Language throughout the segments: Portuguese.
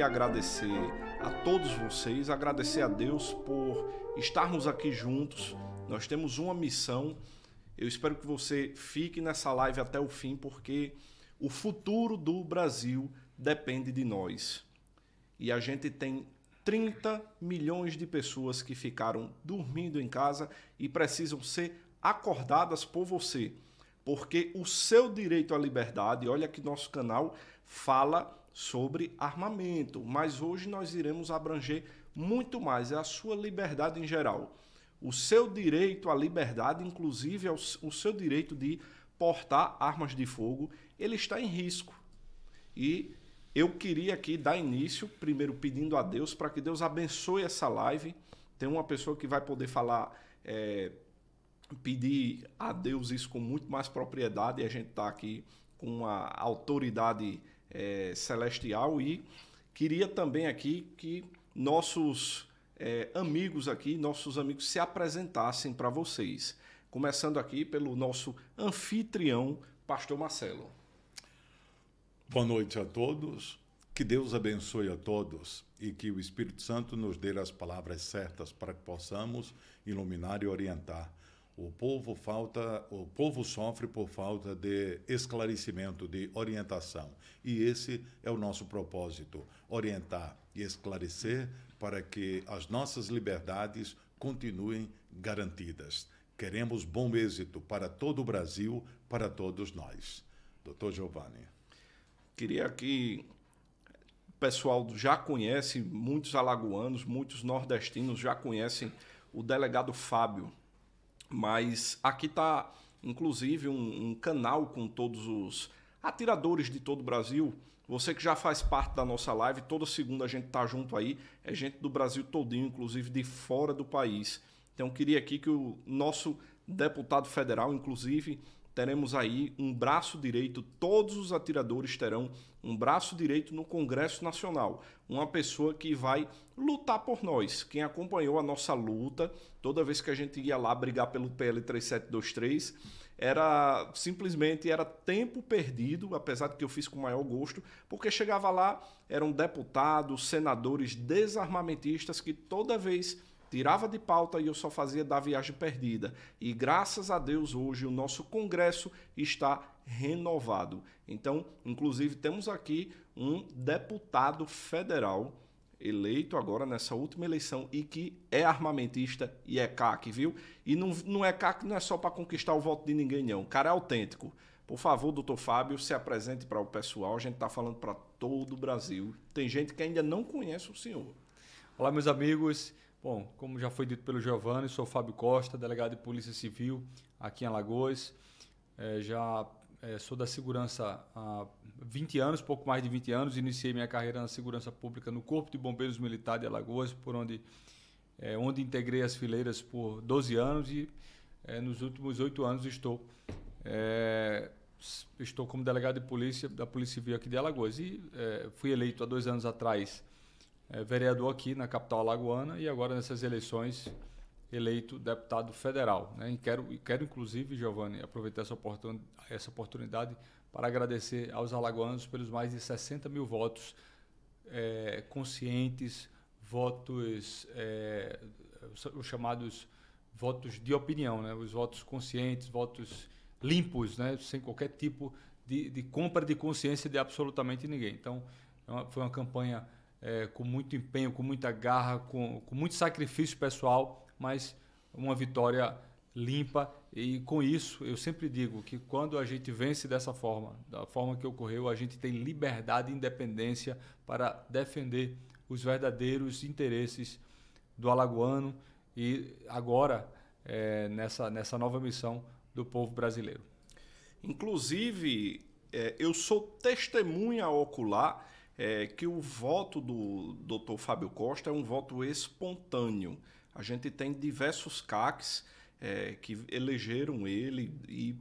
queria agradecer a todos vocês, agradecer a Deus por estarmos aqui juntos. Nós temos uma missão. Eu espero que você fique nessa live até o fim, porque o futuro do Brasil depende de nós. E a gente tem 30 milhões de pessoas que ficaram dormindo em casa e precisam ser acordadas por você. Porque o seu direito à liberdade, olha que nosso canal fala sobre armamento, mas hoje nós iremos abranger muito mais é a sua liberdade em geral. O seu direito à liberdade, inclusive é o seu direito de portar armas de fogo, ele está em risco. E eu queria aqui dar início, primeiro pedindo a Deus para que Deus abençoe essa live. Tem uma pessoa que vai poder falar, é, pedir a Deus isso com muito mais propriedade e a gente está aqui com uma autoridade é, celestial e queria também aqui que nossos é, amigos aqui, nossos amigos se apresentassem para vocês. Começando aqui pelo nosso anfitrião, Pastor Marcelo. Boa noite a todos. Que Deus abençoe a todos e que o Espírito Santo nos dê as palavras certas para que possamos iluminar e orientar o povo falta, o povo sofre por falta de esclarecimento, de orientação. E esse é o nosso propósito: orientar e esclarecer para que as nossas liberdades continuem garantidas. Queremos bom êxito para todo o Brasil, para todos nós. Doutor Giovanni. Queria que o pessoal já conhece, muitos alagoanos, muitos nordestinos já conhecem o delegado Fábio, mas aqui está, inclusive, um, um, canal com todos os atiradores de todo o Brasil. Você que já faz parte da nossa live, toda segunda a gente tá junto aí. É gente do Brasil todinho, inclusive de fora do país. Então queria aqui que o nosso deputado federal, inclusive, teremos aí um braço direito, todos os atiradores terão um braço direito no Congresso Nacional, uma pessoa que vai lutar por nós. Quem acompanhou a nossa luta, toda vez que a gente ia lá brigar pelo PL 3723, era simplesmente era tempo perdido, apesar de que eu fiz com o maior gosto, porque chegava lá, eram deputados, senadores desarmamentistas que toda vez tirava de pauta e eu só fazia da viagem perdida. E graças a Deus hoje o nosso congresso está renovado. Então, inclusive temos aqui um deputado federal eleito agora nessa última eleição e que é armamentista e é CAC, viu? E não, não é CAC, não é só para conquistar o voto de ninguém, não. O cara é autêntico. Por favor, doutor Fábio, se apresente para o pessoal. A gente está falando para todo o Brasil. Tem gente que ainda não conhece o senhor. Olá, meus amigos. Bom, como já foi dito pelo Giovanni, sou Fábio Costa, delegado de Polícia Civil aqui em Alagoas. É, já é, sou da segurança há 20 anos, pouco mais de 20 anos. Iniciei minha carreira na segurança pública no Corpo de Bombeiros Militar de Alagoas, por onde, é, onde integrei as fileiras por 12 anos e é, nos últimos oito anos estou é, estou como delegado de polícia da Polícia Civil aqui de Alagoas e é, fui eleito há dois anos atrás é, vereador aqui na capital alagoana e agora nessas eleições eleito deputado federal. Né? E quero, quero, inclusive, Giovanni, aproveitar essa, essa oportunidade para agradecer aos alagoanos pelos mais de 60 mil votos é, conscientes, votos, é, os chamados votos de opinião, né? os votos conscientes, votos limpos, né? sem qualquer tipo de, de compra de consciência de absolutamente ninguém. Então, é foi uma campanha é, com muito empenho, com muita garra, com, com muito sacrifício pessoal, mas uma vitória limpa. E com isso, eu sempre digo que quando a gente vence dessa forma, da forma que ocorreu, a gente tem liberdade e independência para defender os verdadeiros interesses do alagoano e agora é, nessa, nessa nova missão do povo brasileiro. Inclusive, é, eu sou testemunha ocular é, que o voto do doutor Fábio Costa é um voto espontâneo. A gente tem diversos CACs é, que elegeram ele, e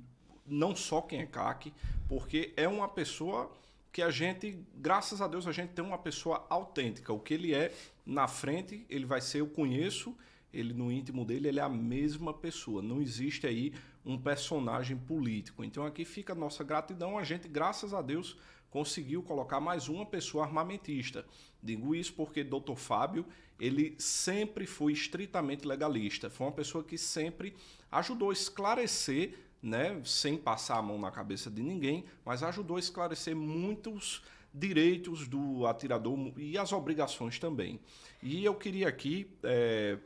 não só quem é CAC, porque é uma pessoa que a gente, graças a Deus, a gente tem uma pessoa autêntica. O que ele é na frente, ele vai ser eu conheço, ele no íntimo dele, ele é a mesma pessoa. Não existe aí um personagem político. Então aqui fica a nossa gratidão. A gente, graças a Deus, conseguiu colocar mais uma pessoa armamentista. Digo isso porque Dr. Fábio, ele sempre foi estritamente legalista, foi uma pessoa que sempre ajudou a esclarecer, né, sem passar a mão na cabeça de ninguém, mas ajudou a esclarecer muitos direitos do atirador e as obrigações também. E eu queria aqui é,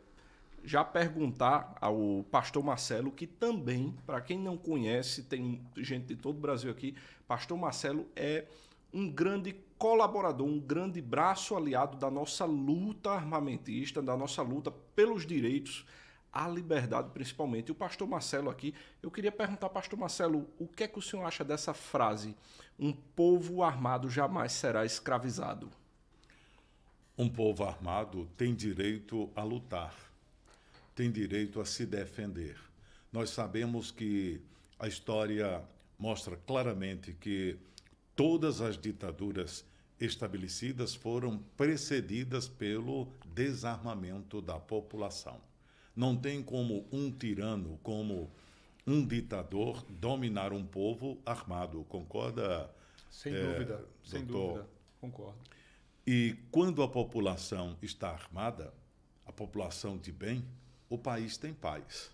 já perguntar ao pastor Marcelo, que também, para quem não conhece, tem gente de todo o Brasil aqui, pastor Marcelo é um grande colaborador, um grande braço aliado da nossa luta armamentista, da nossa luta pelos direitos à liberdade, principalmente. E o pastor Marcelo aqui, eu queria perguntar, pastor Marcelo, o que é que o senhor acha dessa frase? Um povo armado jamais será escravizado. Um povo armado tem direito a lutar tem direito a se defender. Nós sabemos que a história mostra claramente que todas as ditaduras estabelecidas foram precedidas pelo desarmamento da população. Não tem como um tirano, como um ditador, dominar um povo armado. Concorda? Sem é, dúvida, doutor? sem dúvida. Concordo. E quando a população está armada, a população de bem, o país tem paz.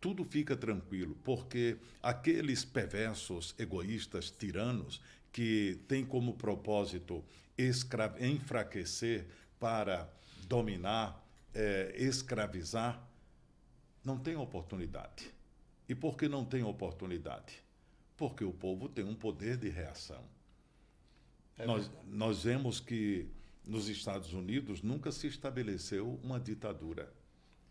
Tudo fica tranquilo, porque aqueles perversos, egoístas, tiranos, que têm como propósito enfraquecer para dominar, é, escravizar, não tem oportunidade. E por que não tem oportunidade? Porque o povo tem um poder de reação. É nós, nós vemos que nos Estados Unidos nunca se estabeleceu uma ditadura.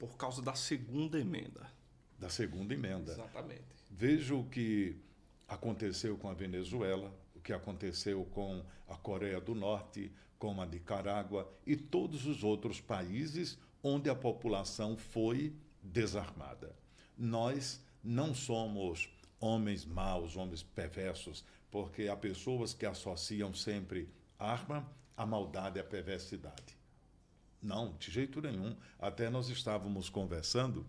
Por causa da segunda emenda. Da segunda emenda. Exatamente. Veja o que aconteceu com a Venezuela, o que aconteceu com a Coreia do Norte, com a Nicarágua e todos os outros países onde a população foi desarmada. Nós não somos homens maus, homens perversos, porque há pessoas que associam sempre arma à maldade e à perversidade. Não, de jeito nenhum. Até nós estávamos conversando,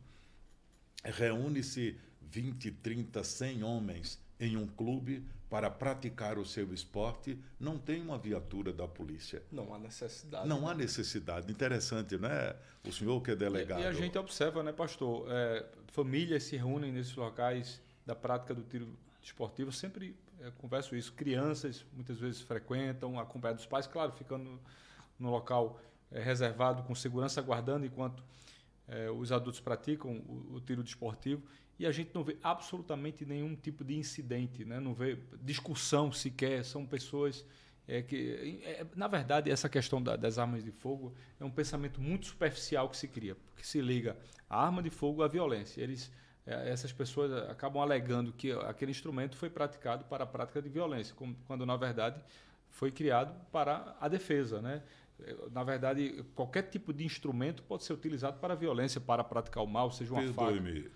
reúne-se 20, 30, 100 homens em um clube para praticar o seu esporte, não tem uma viatura da polícia. Não há necessidade. Não né? há necessidade. Interessante, né? O senhor que é delegado. E, e a gente observa, né, pastor? É, famílias se reúnem nesses locais da prática do tiro esportivo. Sempre é, converso isso. Crianças muitas vezes frequentam, acompanhados dos pais, claro, ficando no local é reservado, com segurança guardando enquanto é, os adultos praticam o, o tiro desportivo. E a gente não vê absolutamente nenhum tipo de incidente, né? não vê discussão sequer. São pessoas é que, é, é na verdade, essa questão da, das armas de fogo é um pensamento muito superficial que se cria, porque se liga a arma de fogo à violência. Eles, é, essas pessoas acabam alegando que aquele instrumento foi praticado para a prática de violência, como, quando na verdade foi criado para a defesa, né? Na verdade, qualquer tipo de instrumento pode ser utilizado para a violência, para praticar o mal, seja uma Perdoe-me,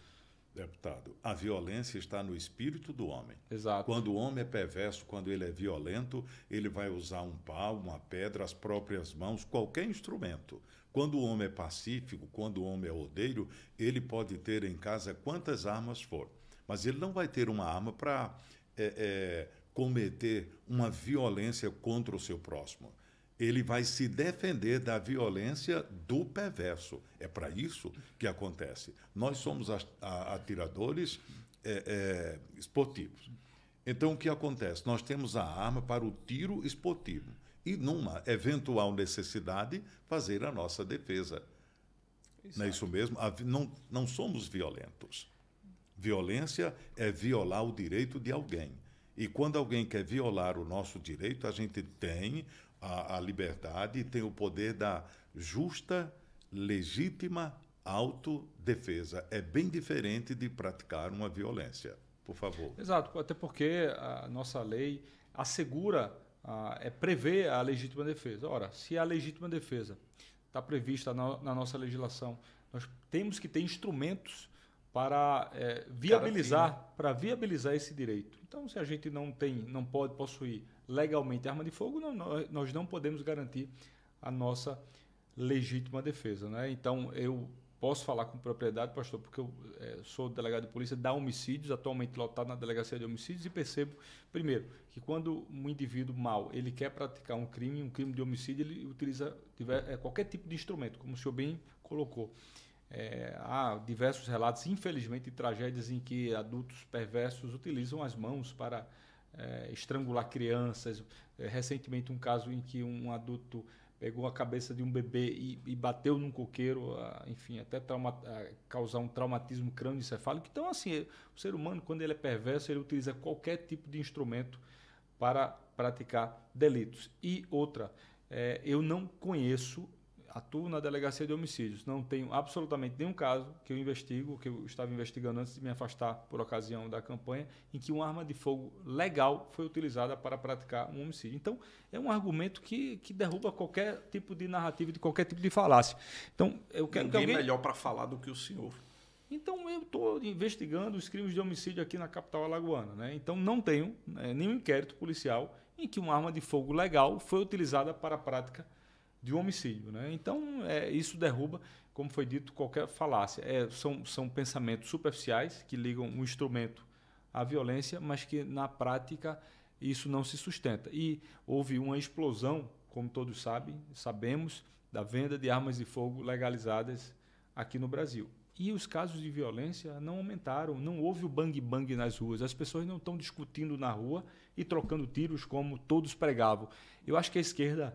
deputado. A violência está no espírito do homem. Exato. Quando o homem é perverso, quando ele é violento, ele vai usar um pau, uma pedra, as próprias mãos, qualquer instrumento. Quando o homem é pacífico, quando o homem é odeiro ele pode ter em casa quantas armas for. Mas ele não vai ter uma arma para é, é, cometer uma violência contra o seu próximo ele vai se defender da violência do perverso. É para isso que acontece. Nós somos atiradores é, é, esportivos. Então, o que acontece? Nós temos a arma para o tiro esportivo e, numa eventual necessidade, fazer a nossa defesa. Exato. Não é isso mesmo? Não, não somos violentos. Violência é violar o direito de alguém. E quando alguém quer violar o nosso direito, a gente tem a, a liberdade tem o poder da justa, legítima autodefesa. É bem diferente de praticar uma violência. Por favor. Exato, até porque a nossa lei assegura, a, é prevê a legítima defesa. Ora, se a legítima defesa está prevista na, na nossa legislação, nós temos que ter instrumentos para é, viabilizar né? para viabilizar esse direito. Então, se a gente não tem, não pode possuir legalmente arma de fogo, não, nós não podemos garantir a nossa legítima defesa, né? Então, eu posso falar com propriedade, pastor, porque eu é, sou delegado de polícia da homicídios, atualmente lotado na delegacia de homicídios e percebo, primeiro, que quando um indivíduo mal ele quer praticar um crime, um crime de homicídio, ele utiliza tiver, é, qualquer tipo de instrumento, como o senhor bem colocou. É, há diversos relatos, infelizmente, de tragédias em que adultos perversos utilizam as mãos para é, estrangular crianças. É, recentemente, um caso em que um adulto pegou a cabeça de um bebê e, e bateu num coqueiro, a, ah, enfim, até trauma, a, ah, causar um traumatismo crânioencefálico. Então, assim, o ser humano, quando ele é perverso, ele utiliza qualquer tipo de instrumento para praticar delitos. E outra, é, eu não conheço atuo na delegacia de homicídios. Não tenho absolutamente nenhum caso que eu investigo, que eu estava investigando antes de me afastar por ocasião da campanha, em que uma arma de fogo legal foi utilizada para praticar um homicídio. Então, é um argumento que, que derruba qualquer tipo de narrativa, de qualquer tipo de falácia. Então, eu quero Ninguém que alguém... melhor para falar do que o senhor. Então, eu estou investigando os crimes de homicídio aqui na capital alagoana. Né? Então, não tenho né, nenhum inquérito policial em que uma arma de fogo legal foi utilizada para a prática de um homicídio. Né? Então, é, isso derruba, como foi dito, qualquer falácia. É, são, são pensamentos superficiais que ligam um instrumento à violência, mas que na prática isso não se sustenta. E houve uma explosão, como todos sabem, sabemos, da venda de armas de fogo legalizadas aqui no Brasil. E os casos de violência não aumentaram, não houve o bang bang nas ruas. As pessoas não estão discutindo na rua e trocando tiros como todos pregavam. Eu acho que a esquerda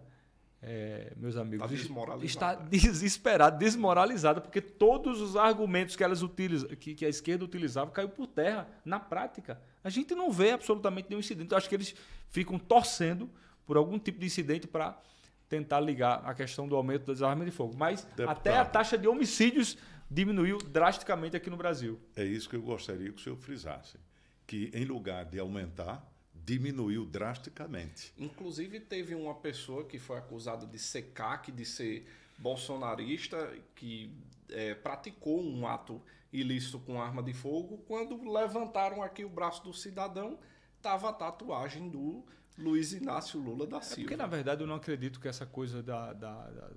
é, meus amigos, tá está, está desesperada, desmoralizada, porque todos os argumentos que, elas utilizam, que, que, a esquerda utilizava caiu por terra na prática. A gente não vê absolutamente nenhum incidente. Eu acho que eles ficam torcendo por algum tipo de incidente para tentar ligar a questão do aumento das armas de fogo. Mas Deputado. até a taxa de homicídios diminuiu drasticamente aqui no Brasil. É isso que eu gostaria que o senhor frisasse, que em lugar de aumentar, diminuiu drasticamente. Inclusive, teve uma pessoa que foi acusada de ser CAC, de ser bolsonarista, que é, praticou um ato ilícito com arma de fogo, quando levantaram aqui o braço do cidadão, estava a tatuagem do Luiz Inácio Lula da Silva. É porque, na verdade, eu não acredito que essa coisa da, da, da,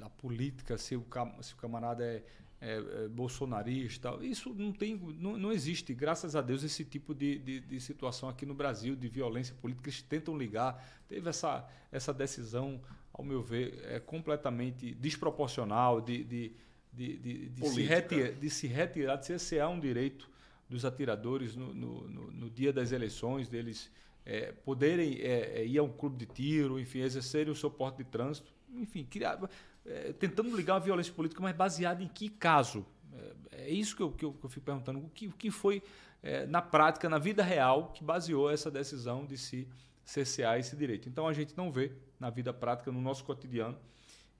da política, se o, cam se o camarada é, é, é, bolsonarista. Isso não, tem, não, não, existe, graças a Deus, esse tipo de, de, de, situação aqui no Brasil, de violência política. Eles tentam ligar. Teve essa, essa decisão, ao meu ver, é completamente desproporcional de, de, de, de, de se, retirar, de se retirar, de cercear um direito dos atiradores no, no, no, no dia das eleições, deles é, poderem é, é ir a um clube de tiro, enfim, exercerem o seu porte de trânsito. Enfim, criava é, tentando ligar a violência política, mas baseada em que caso? É, é isso que eu, que, eu, que eu fico perguntando. O que, o que foi, é, na prática, na vida real, que baseou essa decisão de se cessear esse direito? Então, a gente não vê, na vida prática, no nosso cotidiano,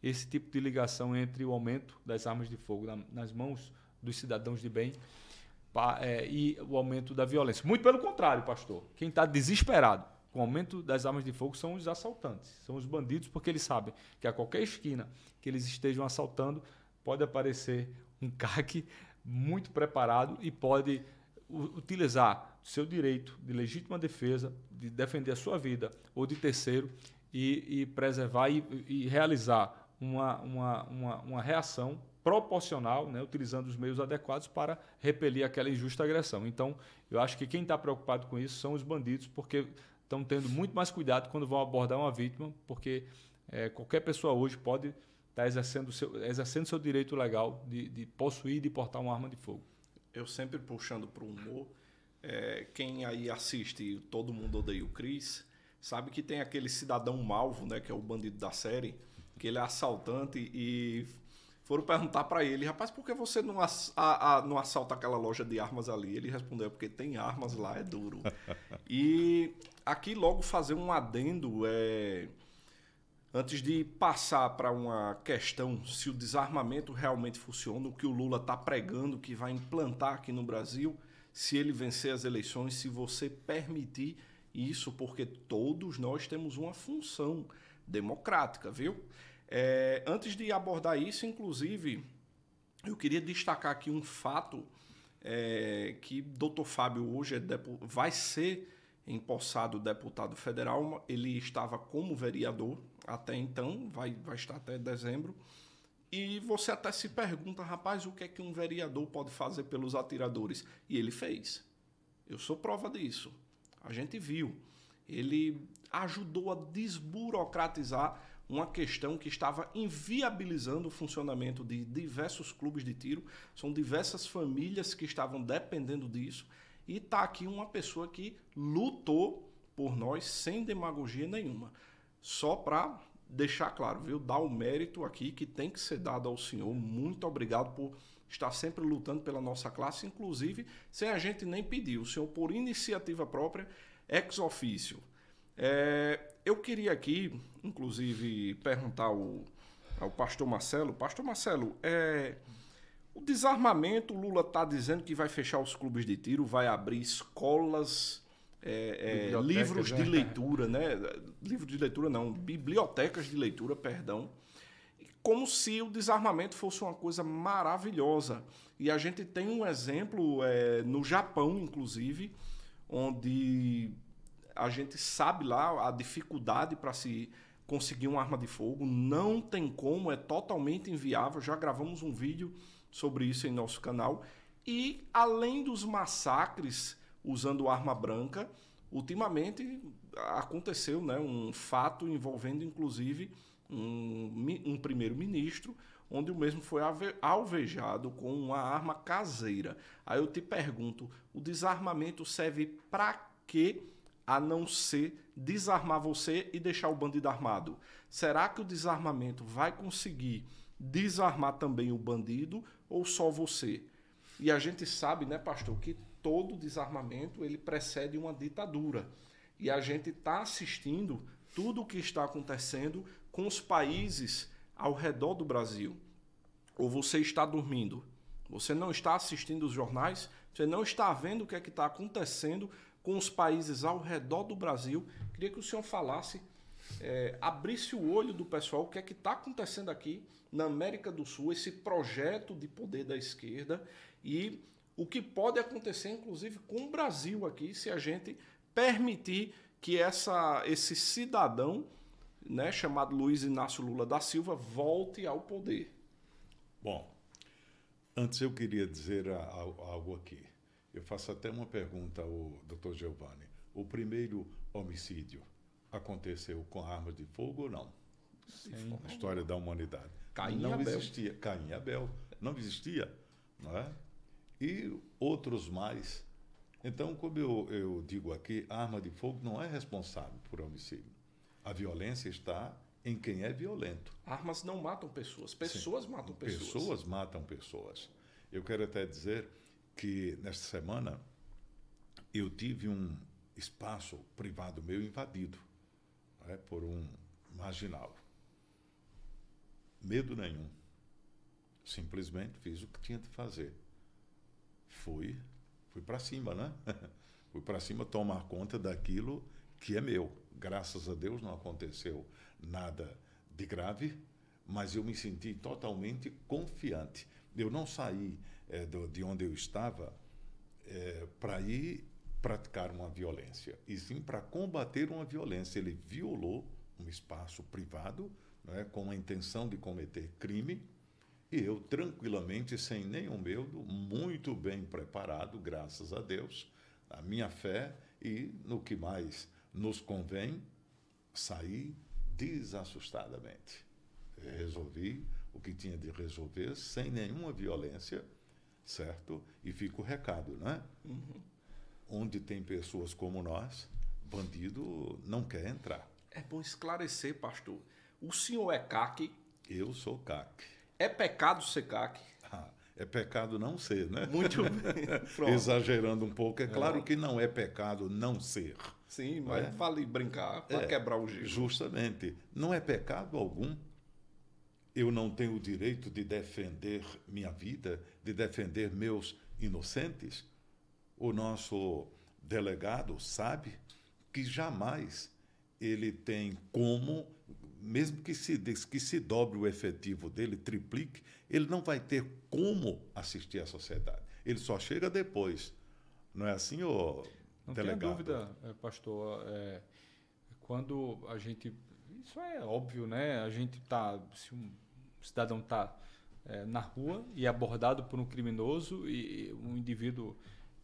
esse tipo de ligação entre o aumento das armas de fogo na, nas mãos dos cidadãos de bem pa, é, e o aumento da violência. Muito pelo contrário, pastor. Quem está desesperado com o aumento das armas de fogo são os assaltantes, são os bandidos, porque eles sabem que a qualquer esquina que eles estejam assaltando pode aparecer um CAC muito preparado e pode utilizar seu direito de legítima defesa, de defender a sua vida ou de terceiro e, e preservar e, e realizar uma, uma, uma, uma, reação proporcional, né, utilizando os meios adequados para repelir aquela injusta agressão. Então, eu acho que quem está preocupado com isso são os bandidos, porque estão tendo muito mais cuidado quando vão abordar uma vítima, porque é, qualquer pessoa hoje pode estar tá exercendo seu, exercendo seu direito legal de, de possuir e de portar uma arma de fogo. Eu sempre puxando para o humor, é, quem aí assiste Todo Mundo Odeia o Cris, sabe que tem aquele cidadão malvo, né, que é o bandido da série, que ele é assaltante e foram perguntar para ele, rapaz, por que você não, ass a, a, não assalta aquela loja de armas ali? Ele respondeu, porque tem armas lá, é duro. e aqui logo fazer um adendo, é, antes de passar para uma questão se o desarmamento realmente funciona, o que o Lula está pregando, que vai implantar aqui no Brasil, se ele vencer as eleições, se você permitir isso, porque todos nós temos uma função democrática, viu? É, antes de abordar isso, inclusive, eu queria destacar aqui um fato é, que Dr. Fábio hoje é vai ser empossado deputado federal. Ele estava como vereador até então, vai, vai estar até dezembro. E você até se pergunta, rapaz, o que é que um vereador pode fazer pelos atiradores? E ele fez. Eu sou prova disso. A gente viu. Ele ajudou a desburocratizar uma questão que estava inviabilizando o funcionamento de diversos clubes de tiro, são diversas famílias que estavam dependendo disso, e está aqui uma pessoa que lutou por nós sem demagogia nenhuma. Só para deixar claro, viu? Dar o mérito aqui que tem que ser dado ao senhor. Muito obrigado por estar sempre lutando pela nossa classe, inclusive sem a gente nem pedir. O senhor, por iniciativa própria, ex ofício. É, eu queria aqui, inclusive, perguntar ao, ao pastor Marcelo. Pastor Marcelo, é, o desarmamento, Lula está dizendo que vai fechar os clubes de tiro, vai abrir escolas, é, é, livros né? de leitura, né? Livro de leitura não, bibliotecas de leitura, perdão. Como se o desarmamento fosse uma coisa maravilhosa. E a gente tem um exemplo é, no Japão, inclusive, onde a gente sabe lá a dificuldade para se conseguir uma arma de fogo, não tem como, é totalmente inviável. Já gravamos um vídeo sobre isso em nosso canal. E além dos massacres usando arma branca, ultimamente aconteceu né, um fato envolvendo inclusive um, um primeiro-ministro, onde o mesmo foi alvejado com uma arma caseira. Aí eu te pergunto: o desarmamento serve para quê? a não ser desarmar você e deixar o bandido armado. Será que o desarmamento vai conseguir desarmar também o bandido ou só você? E a gente sabe, né, pastor, que todo desarmamento ele precede uma ditadura. E a gente está assistindo tudo o que está acontecendo com os países ao redor do Brasil. Ou você está dormindo, você não está assistindo os jornais, você não está vendo o que é que está acontecendo com os países ao redor do Brasil. Queria que o senhor falasse, é, abrisse o olho do pessoal, o que é que está acontecendo aqui na América do Sul, esse projeto de poder da esquerda e o que pode acontecer, inclusive, com o Brasil aqui, se a gente permitir que essa, esse cidadão, né, chamado Luiz Inácio Lula da Silva, volte ao poder. Bom, antes eu queria dizer algo aqui. Eu faço até uma pergunta ao Dr. Giovanni. O primeiro homicídio aconteceu com arma de fogo ou não? Sim. Na é história da humanidade. Caim não Abel. existia. Caim e Abel. Não existia. Não é? E outros mais. Então, como eu, eu digo aqui, a arma de fogo não é responsável por homicídio. A violência está em quem é violento. Armas não matam pessoas, pessoas Sim. matam pessoas. Pessoas matam pessoas. Eu quero até dizer que nesta semana eu tive um espaço privado meu invadido né, por um marginal. Medo nenhum. Simplesmente fiz o que tinha de fazer. Fui, fui para cima, né? fui para cima tomar conta daquilo que é meu. Graças a Deus não aconteceu nada de grave, mas eu me senti totalmente confiante. Eu não saí é, do, de onde eu estava é, para ir praticar uma violência, e sim para combater uma violência. Ele violou um espaço privado é com a intenção de cometer crime, e eu, tranquilamente, sem nenhum medo, muito bem preparado, graças a Deus, a minha fé e no que mais nos convém, saí desassustadamente. resolvi o que tinha de resolver sem nenhuma violência certo? E fica o recado, né? Uhum. Onde tem pessoas como nós, bandido não quer entrar. É bom esclarecer, pastor. O senhor é CAC? Eu sou CAC. É pecado ser CAC? Ah, é pecado não ser, né? Muito bem. Exagerando um pouco, é, é. claro é. que não é pecado não ser. Sim, mas é? fale brincar para é. quebrar o gelo. Justamente, não é pecado algum eu não tenho o direito de defender minha vida, de defender meus inocentes? O nosso delegado sabe que jamais ele tem como, mesmo que se, que se dobre o efetivo dele, triplique, ele não vai ter como assistir à sociedade. Ele só chega depois. Não é assim, ô não delegado? Não tenho dúvida, eh, pastor. É, quando a gente isso é óbvio, né? A gente tá. Se um cidadão tá é, na rua e é abordado por um criminoso e um indivíduo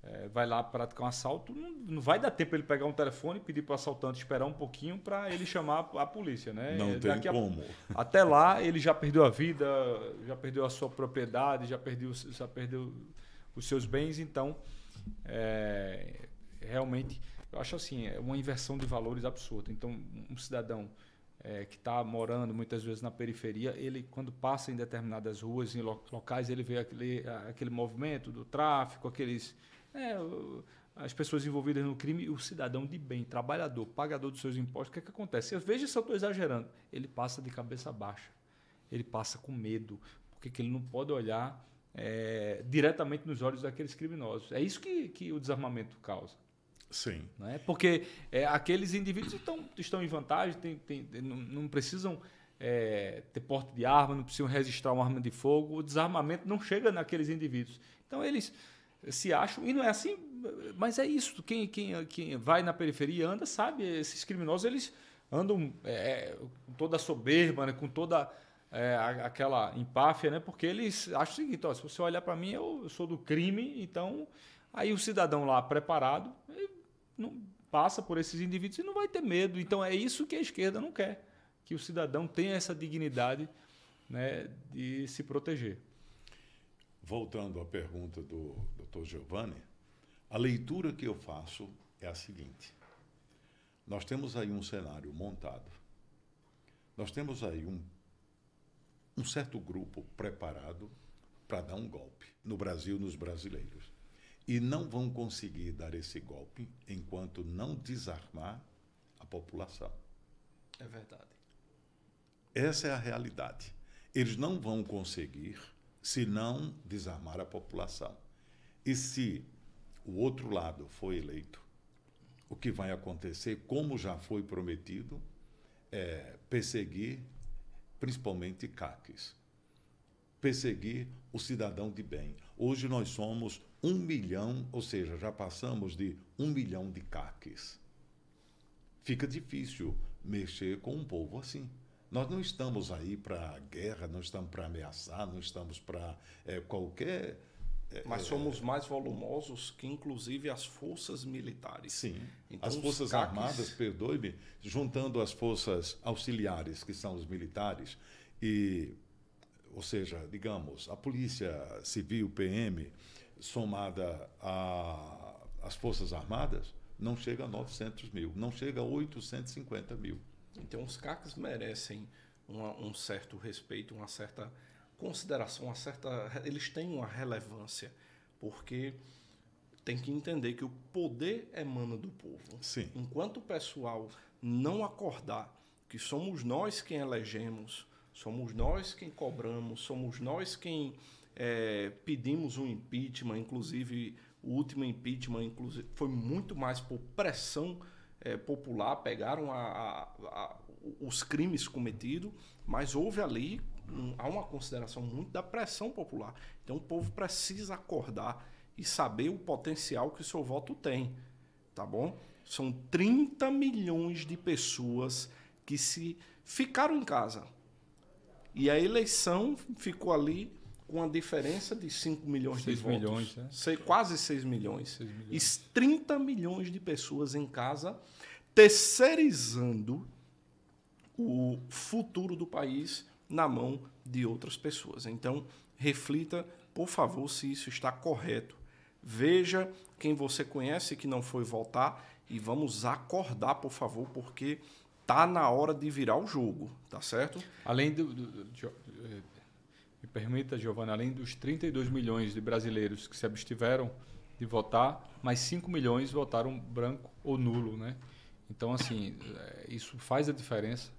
é, vai lá praticar um assalto, não, não vai dar tempo ele pegar um telefone e pedir para o assaltante esperar um pouquinho para ele chamar a, a polícia, né? Não Daqui tem a, como. Até lá ele já perdeu a vida, já perdeu a sua propriedade, já perdeu, já perdeu os seus bens, então é, realmente eu acho assim é uma inversão de valores absurda. Então um cidadão é, que está morando muitas vezes na periferia, ele quando passa em determinadas ruas, em locais, ele vê aquele, aquele movimento do tráfico, aqueles é, as pessoas envolvidas no crime, o cidadão de bem, trabalhador, pagador dos seus impostos, o que, é que acontece? Eu vejo se eu estou exagerando. Ele passa de cabeça baixa, ele passa com medo, porque ele não pode olhar é, diretamente nos olhos daqueles criminosos. É isso que, que o desarmamento causa. Sim. Né? Porque é, aqueles indivíduos estão, estão em vantagem, tem, tem, não, não, precisam é, ter porte de arma, não precisam registrar uma arma de fogo, o desarmamento não chega naqueles indivíduos. Então eles se acham, e não é assim, mas é isso. Quem, quem, quem vai na periferia e anda sabe, esses criminosos eles andam é, é com toda a soberba, né? com toda é, aquela empáfia, né? porque eles acham o seguinte: ó, se você olhar para mim, eu sou do crime, então. Aí o cidadão lá preparado, não passa por esses indivíduos e não vai ter medo. Então é isso que a esquerda não quer, que o cidadão tenha essa dignidade né, de se proteger. Voltando à pergunta do Dr. Giovanni, a leitura que eu faço é a seguinte: nós temos aí um cenário montado, nós temos aí um, um certo grupo preparado para dar um golpe no Brasil, nos brasileiros. E não vão conseguir dar esse golpe enquanto não desarmar a população. É verdade. Essa é a realidade. Eles não vão conseguir se não desarmar a população. E se o outro lado for eleito, o que vai acontecer, como já foi prometido, é perseguir principalmente CACs, perseguir o cidadão de bem. Hoje nós somos um milhão, ou seja, já passamos de um milhão de caques. Fica difícil mexer com um povo assim. Nós não estamos aí para guerra, não estamos para ameaçar, não estamos para é, qualquer. É, Mas é, somos mais volumosos que, inclusive, as forças militares. Sim. Então, as forças caques... armadas, perdoe-me, juntando as forças auxiliares, que são os militares, e, ou seja, digamos, a polícia civil, PM, somada às Forças Armadas, não chega a 900 mil, não chega a 850 mil. Então, os CACs merecem uma, um certo respeito, uma certa consideração, uma certa, eles têm uma relevância, porque tem que entender que o poder emana do povo. Sim. Enquanto o pessoal não acordar que somos nós quem elegemos, somos nós quem cobramos, somos nós quem é, pedimos um impeachment, inclusive o último impeachment inclusive, foi muito mais por pressão é, popular, pegaram a, a, a, os crimes cometidos, mas houve ali um, há uma consideração muito da pressão popular. Então o povo precisa acordar e saber o potencial que o seu voto tem, tá bom? São 30 milhões de pessoas que se ficaram em casa. E a eleição ficou ali com a diferença de 5 milhões de votos. Milhões, né? sei, quase 6 milhões. milhões. E 30 milhões de pessoas em casa terceirizando o futuro do país na mão de outras pessoas. Então, reflita, por favor, se isso está correto. Veja quem você conhece que não foi votar e vamos acordar, por favor, porque tá na hora de virar o jogo, tá certo? Além do, do, do, Permita, Giovana, além dos 32 milhões de brasileiros que se abstiveram de votar, mais 5 milhões votaram branco ou nulo, né? Então, assim, é, isso faz a diferença.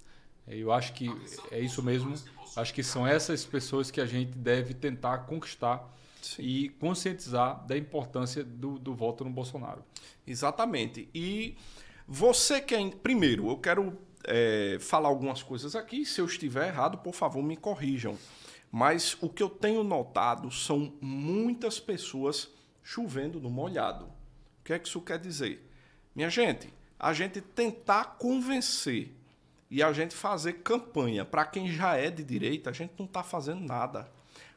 É, eu acho que é isso mesmo. Acho que são essas pessoas que a gente deve tentar conquistar Sim. e conscientizar da importância do, do voto no Bolsonaro. Exatamente. E você quer. É primeiro, eu quero é, falar algumas coisas aqui. Se eu estiver errado, por favor, me corrijam. Mas o que eu tenho notado são muitas pessoas chovendo no molhado. O que é que isso quer dizer? Minha gente, a gente tentar convencer e a gente fazer campanha para quem já é de direita, a gente não está fazendo nada.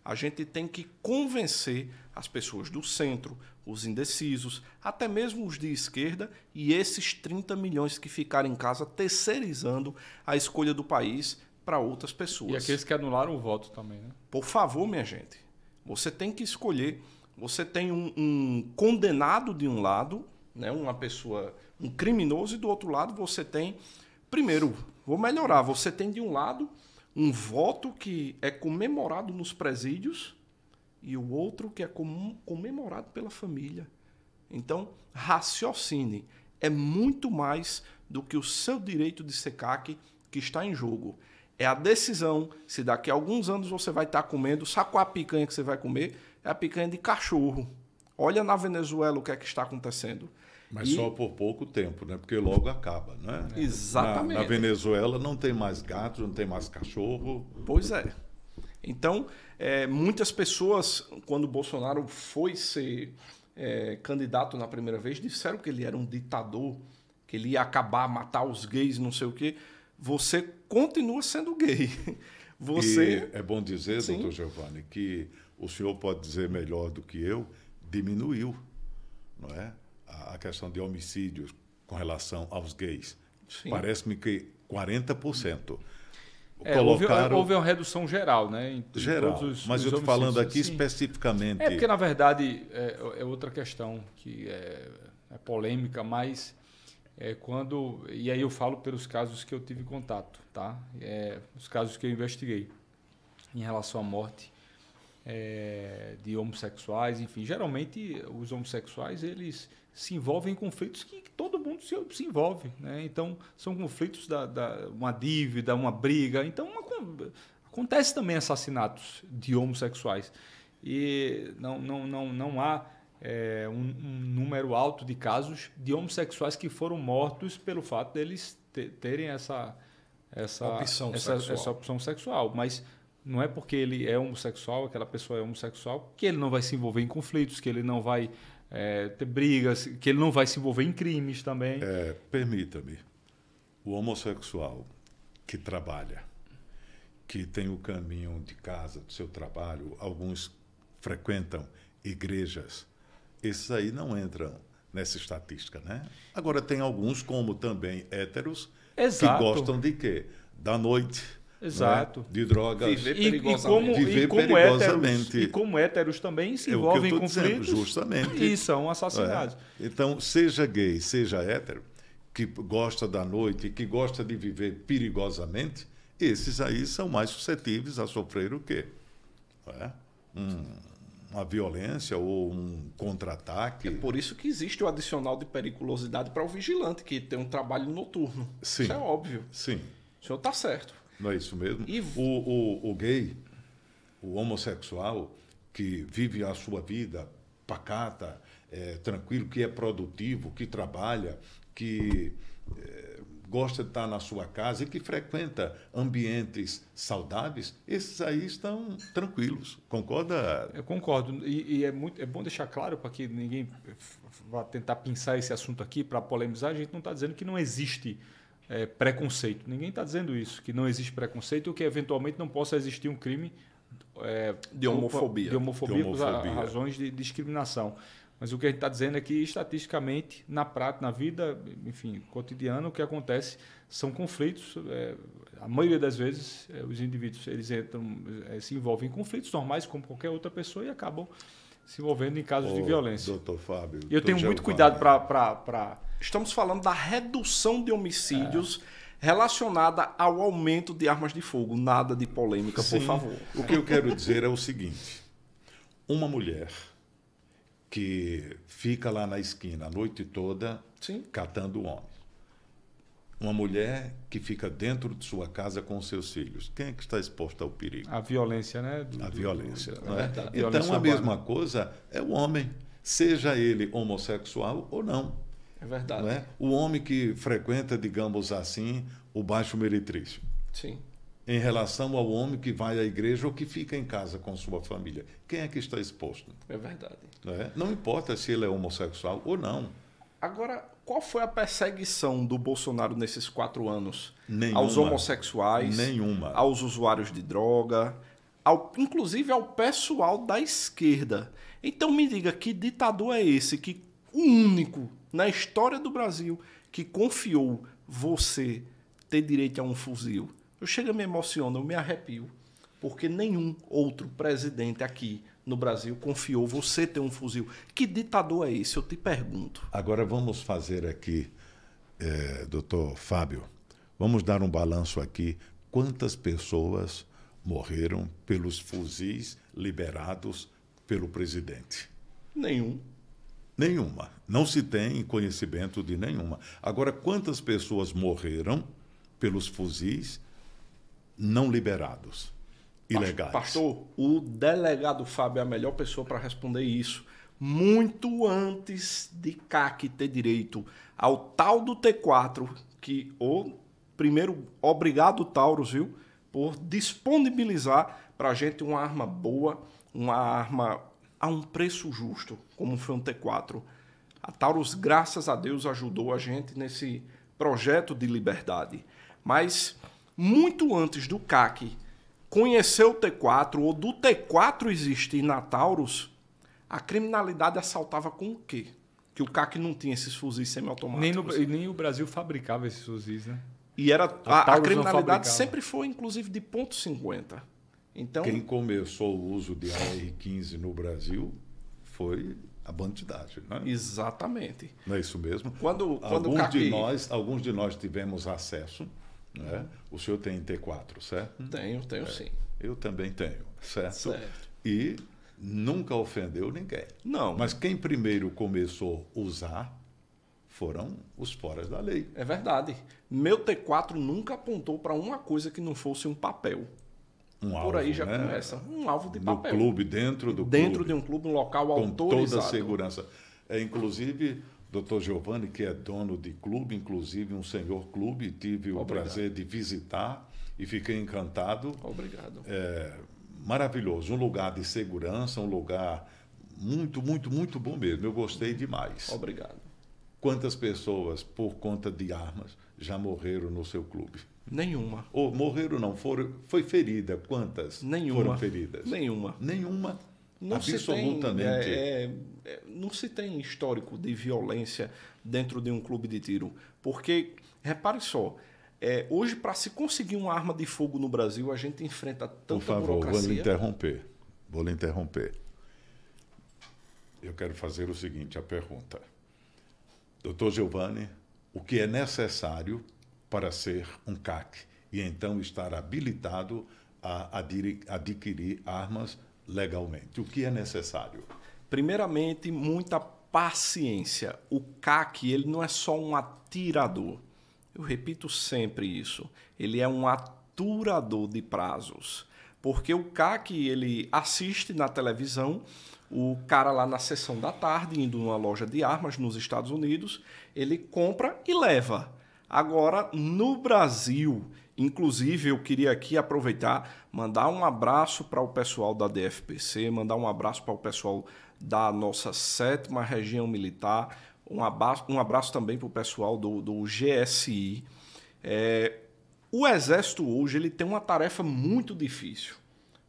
A gente tem que convencer as pessoas do centro, os indecisos, até mesmo os de esquerda e esses 30 milhões que ficaram em casa terceirizando a escolha do país para outras pessoas. E aqueles que anularam o voto também, né? Por favor, minha gente. Você tem que escolher. Você tem um, um condenado de um lado, né? uma pessoa, um criminoso, e do outro lado você tem. Primeiro, vou melhorar. Você tem de um lado um voto que é comemorado nos presídios e o outro que é comemorado pela família. Então, raciocine. É muito mais do que o seu direito de ser CAC que está em jogo. É a decisão se daqui a alguns anos você vai estar tá comendo, sabe qual a picanha que você vai comer? É a picanha de cachorro. Olha na Venezuela o que é que está acontecendo. Mas e... só por pouco tempo, né? Porque logo acaba, né? É. Exatamente. Na, na, Venezuela não tem mais gato, não tem mais cachorro. Pois é. Então, é, muitas pessoas, quando Bolsonaro foi ser é, candidato na primeira vez, disseram que ele era um ditador, que ele ia acabar, matar os gays, não sei o quê você continua sendo gay. Você... E é bom dizer, Sim. doutor Giovanni, que o senhor pode dizer melhor do que eu, diminuiu não é? a questão de homicídios com relação aos gays. Parece-me que 40%. É, colocaram... houve, houve uma redução geral, né? Em geral. Os, mas os eu estou falando aqui sim. especificamente. É porque, na verdade, é, é outra questão que é, é polêmica, mas é quando e aí eu falo pelos casos que eu tive contato, tá? É, os casos que eu investiguei em relação à morte é, de homossexuais, enfim, geralmente os homossexuais eles se envolvem em conflitos que todo mundo se, se envolve, né? Então são conflitos da, da uma dívida, uma briga, então uma, acontece também assassinatos de homossexuais e não não não não há é, um, um, número alto de casos de homossexuais que foram mortos pelo fato deles terem essa, essa, opção essa, essa opção sexual. Mas não é porque ele é homossexual, aquela pessoa é homossexual, que ele não vai se envolver em conflitos, que ele não vai é, ter brigas, que ele não vai se envolver em crimes também. É, Permita-me, o homossexual que trabalha, que tem o caminho de casa, do seu trabalho, alguns frequentam igrejas, esses aí não entram nessa estatística, né? Agora tem alguns, como também héteros, Exato. que gostam de quê? Da noite. Né? Exato. Né? De drogas. Viver perigosamente. E, e como, Viver e como perigosamente. Héteros, e como héteros também se é envolvem é em conflitos. Dizendo, justamente. E são assassinados. É. Então, seja gay, seja hétero, que gosta da noite, que gosta de viver perigosamente, esses aí são mais suscetíveis a sofrer o quê? É? Um uma violência ou um contra-ataque. É por isso que existe o adicional de periculosidade para o vigilante, que tem um trabalho noturno. Sim. Isso é óbvio. Sim. O senhor está certo. Não é isso mesmo? E... O, o, o gay, o homossexual, que vive a sua vida pacata, é, tranquilo, que é produtivo, que trabalha, que é, gosta de estar na sua casa e que frequenta ambientes saudáveis, esses aí estão tranquilos. Concorda? Eu concordo. E, e é, muito, é bom deixar claro para que ninguém vá tentar pensar esse assunto aqui para polemizar. A gente não está dizendo que não existe é, preconceito. Ninguém está dizendo isso, que não existe preconceito ou que eventualmente não possa existir um crime é, de homofobia. De homofobia, de homofobia. por razões de discriminação. Mas o que a gente está dizendo é que, estatisticamente, na prática, na vida, enfim, cotidiana, o que acontece são conflitos. É, a maioria das vezes, é, os indivíduos eles entram, é, se envolvem em conflitos normais, como qualquer outra pessoa, e acabam se envolvendo em casos de violência. Doutor Fábio. Eu tenho muito cuidado para. Né? Pra... Estamos falando da redução de homicídios é. relacionada ao aumento de armas de fogo. Nada de polêmica, Sim. por favor. O que eu quero dizer é o seguinte: uma mulher que fica lá na esquina a noite toda Sim. catando homens. Uma mulher que fica dentro de sua casa com seus filhos. Quem é que está exposta ao perigo? A violência, né? Do, a violência. Do, do, é? é? a então, violência a mesma coisa é o homem, seja ele homossexual ou não. É verdade. Não é? O homem que frequenta, digamos assim, o baixo meretrício. Sim em relação ao homem que vai à igreja ou que fica em casa com sua família. Quem é que está exposto? É verdade. É? Não importa se ele é homossexual ou não. Agora, qual foi a perseguição do Bolsonaro nesses quatro anos? Nenhuma. Aos homossexuais? Nenhuma. Aos usuários de droga? Ao, inclusive ao pessoal da esquerda. Então me diga, que ditador é esse que o único na história do Brasil que confiou você ter direito a um fuzil, eu chego e me emociono, eu me arrepio, porque nenhum outro presidente aqui no Brasil confiou você ter um fuzil. Que ditador é esse? Eu te pergunto. Agora vamos fazer aqui, é, doutor Fábio, vamos dar um balanço aqui. Quantas pessoas morreram pelos fuzis liberados pelo presidente? Nenhum. Nenhuma. Não se tem conhecimento de nenhuma. Agora, quantas pessoas morreram pelos fuzis não liberados, ilegais. Pastor, o delegado Fábio é a melhor pessoa para responder isso. Muito antes de CAC ter direito ao tal do T4, que o primeiro, obrigado Taurus, viu, por disponibilizar para a gente uma arma boa, uma arma a um preço justo, como foi um T4. A Taurus, graças a Deus, ajudou a gente nesse projeto de liberdade. Mas muito antes do CAC conhecer o T4 ou do T4 existir na Taurus, a criminalidade assaltava com o quê? Que o CAC não tinha esses fuzis semiautomáticos. Nem, no, nem o Brasil fabricava esses fuzis, né? E era a, a, a criminalidade sempre foi, inclusive, de ponto .50. Então, Quem começou o uso de AR-15 no Brasil foi a bandidagem, né? Exatamente. Não é isso mesmo? Quando, quando alguns, CAC... de nós, alguns de nós tivemos acesso né? O senhor tem T4, certo? Tenho, tenho é. sim. Eu também tenho, certo? Certo. E nunca ofendeu ninguém. Não. Mas quem primeiro começou a usar foram os foras da lei. É verdade. Meu T4 nunca apontou para uma coisa que não fosse um papel. Um Por alvo, aí já né? começa. Um alvo de papel. No clube, dentro do dentro clube. Dentro de um clube, um local Com autorizado. Com toda a segurança. É, inclusive, Dr. Giovanni, que é dono de clube, inclusive um senhor clube, tive Obrigado. o prazer de visitar e fiquei encantado. Obrigado. É, maravilhoso, um lugar de segurança, um lugar muito, muito, muito bom mesmo. Eu gostei demais. Obrigado. Quantas pessoas, por conta de armas, já morreram no seu clube? Nenhuma. Ou morreram não, foram, foi ferida. Quantas? Nenhuma. Foram feridas? Nenhuma. Nenhuma não Absolutamente. Se tem, é, é, é, não se tem histórico de violência dentro de um clube de tiro. Porque, repare só, é, hoje, para se conseguir uma arma de fogo no Brasil, a gente enfrenta tanta Por favor, burocracia. vou lhe interromper. Vou lhe interromper. Eu quero fazer o seguinte, a pergunta. Doutor Giovanni, o que é necessário para ser um CAC e então estar habilitado a adquirir armas legalmente? O que é necessário? Primeiramente, muita paciência. O CAC ele não é só um atirador. Eu repito sempre isso. Ele é um aturador de prazos. Porque o CAC ele assiste na televisão o cara lá na sessão da tarde, indo numa loja de armas nos Estados Unidos, ele compra e leva. Agora, no Brasil, inclusive eu queria aqui aproveitar mandar um abraço para o pessoal da DFPC, mandar um abraço para o pessoal da nossa sétima região militar, um abraço, um abraço também para o pessoal do, do GSI. É, o Exército hoje ele tem uma tarefa muito difícil,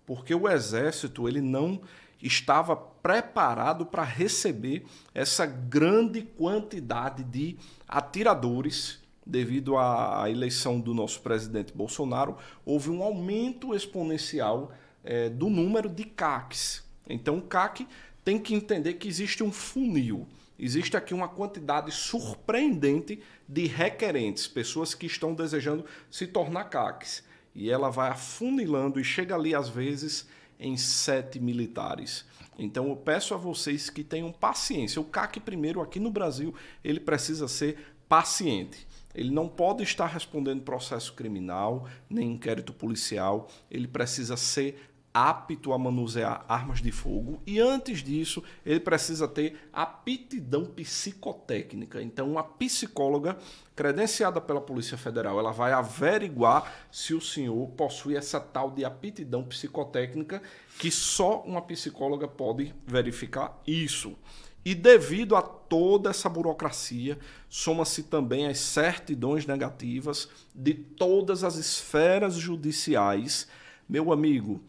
porque o Exército ele não estava preparado para receber essa grande quantidade de atiradores devido à eleição do nosso presidente Bolsonaro, houve um aumento exponencial é, do número de CACs. Então, o CAC tem que entender que existe um funil. Existe aqui uma quantidade surpreendente de requerentes, pessoas que estão desejando se tornar CACs. E ela vai afunilando e chega ali, às vezes, em sete militares. Então eu peço a vocês que tenham paciência. O CAC primeiro aqui no Brasil, ele precisa ser paciente. Ele não pode estar respondendo processo criminal, nem inquérito policial, ele precisa ser apto a manusear armas de fogo e antes disso ele precisa ter aptidão psicotécnica. Então uma psicóloga credenciada pela Polícia Federal, ela vai averiguar se o senhor possui essa tal de aptidão psicotécnica que só uma psicóloga pode verificar isso. E devido a toda essa burocracia, soma-se também as certidões negativas de todas as esferas judiciais. Meu amigo,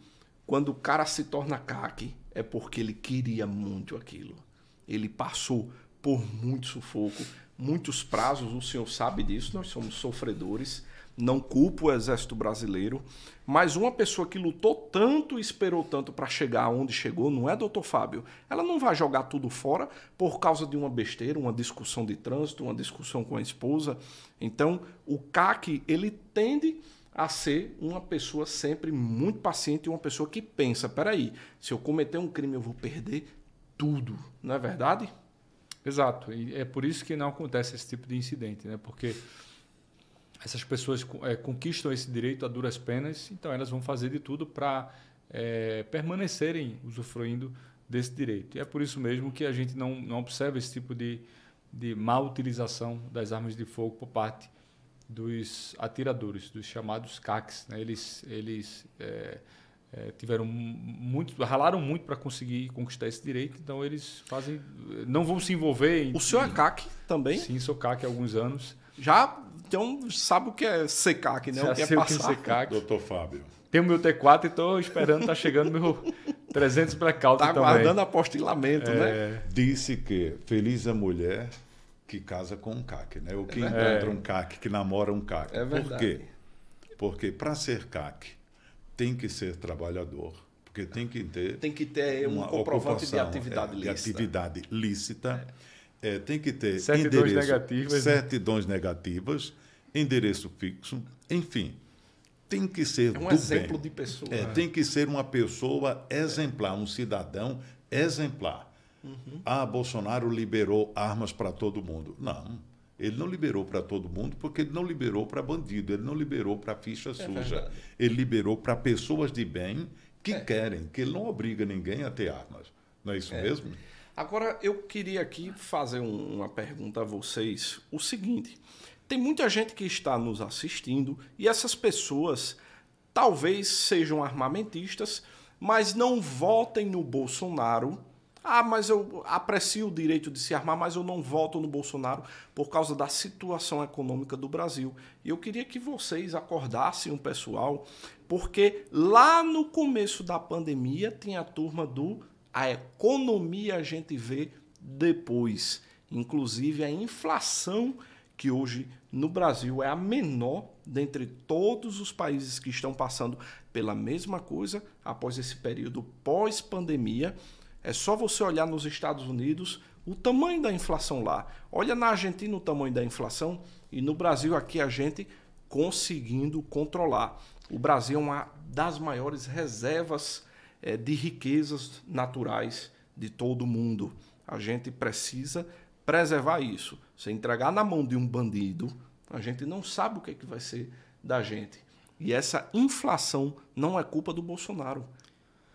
quando o cara se torna CAC, é porque ele queria muito aquilo. Ele passou por muito sufoco, muitos prazos, o senhor sabe disso, nós somos sofredores não culpo o exército brasileiro, mas uma pessoa que lutou tanto e esperou tanto para chegar onde chegou, não é, doutor Fábio? Ela não vai jogar tudo fora por causa de uma besteira, uma discussão de trânsito, uma discussão com a esposa. Então, o CAC, ele tende a ser uma pessoa sempre muito paciente, uma pessoa que pensa, peraí, se eu cometer um crime eu vou perder tudo, não é verdade? Exato, e é por isso que não acontece esse tipo de incidente, né? Porque essas pessoas é, conquistam esse direito a duras penas, então elas vão fazer de tudo para é, eh, permanecerem usufruindo desse direito. E é por isso mesmo que a gente não, não observa esse tipo de, de má utilização das armas de fogo por parte dos atiradores, dos chamados CACs. Né? Eles, eles é, é, tiveram muito, ralaram muito para conseguir conquistar esse direito, então eles fazem, não vão se envolver. Em, o senhor é CAC também? Sim, sou CAC há alguns anos. Já então, sabe o que é secar aqui, né? Já o que é passar. Que é secar Doutor Fábio. Tenho meu T4 e estou esperando, tá chegando meu 300 pré tá Está aguardando apostilamento, né? é. né? Disse que feliz a é mulher que casa com um CAC, né? o que é encontra um CAC, que namora um CAC. É verdade. Por quê? Porque para ser CAC tem que ser trabalhador, porque tem que ter tem que ter um comprovante de atividade é, lícita, de atividade lícita é. É, tem que ter certidões negativas, né? certidões né? negativas endereço fixo, enfim. Tem que ser é um exemplo bem. de pessoa. É, tem que ser uma pessoa exemplar, um cidadão exemplar. Uhum. Ah, Bolsonaro liberou armas para todo mundo. Não, ele não liberou para todo mundo porque ele não liberou para bandido, ele não liberou para ficha é suja. Verdade. Ele liberou para pessoas de bem que é. querem, que ele não obriga ninguém a ter armas. Não é isso é. mesmo? Agora, eu queria aqui fazer um, uma pergunta a vocês. O seguinte: tem muita gente que está nos assistindo e essas pessoas talvez sejam armamentistas, mas não votem no Bolsonaro. Ah, mas eu aprecio o direito de se armar, mas eu não voto no Bolsonaro por causa da situação econômica do Brasil. E eu queria que vocês acordassem o pessoal, porque lá no começo da pandemia tem a turma do a economia a gente vê depois. Inclusive a inflação que hoje no Brasil é a menor dentre todos os países que estão passando pela mesma coisa após esse período pós-pandemia. É só você olhar nos Estados Unidos o tamanho da inflação lá. Olha na Argentina o tamanho da inflação e no Brasil aqui a gente conseguindo controlar. O Brasil é uma das maiores reservas é, de riquezas naturais de todo o mundo. A gente precisa preservar isso. Você entregar na mão de um bandido, a gente não sabe o que, é que vai ser da gente. E essa inflação não é culpa do Bolsonaro.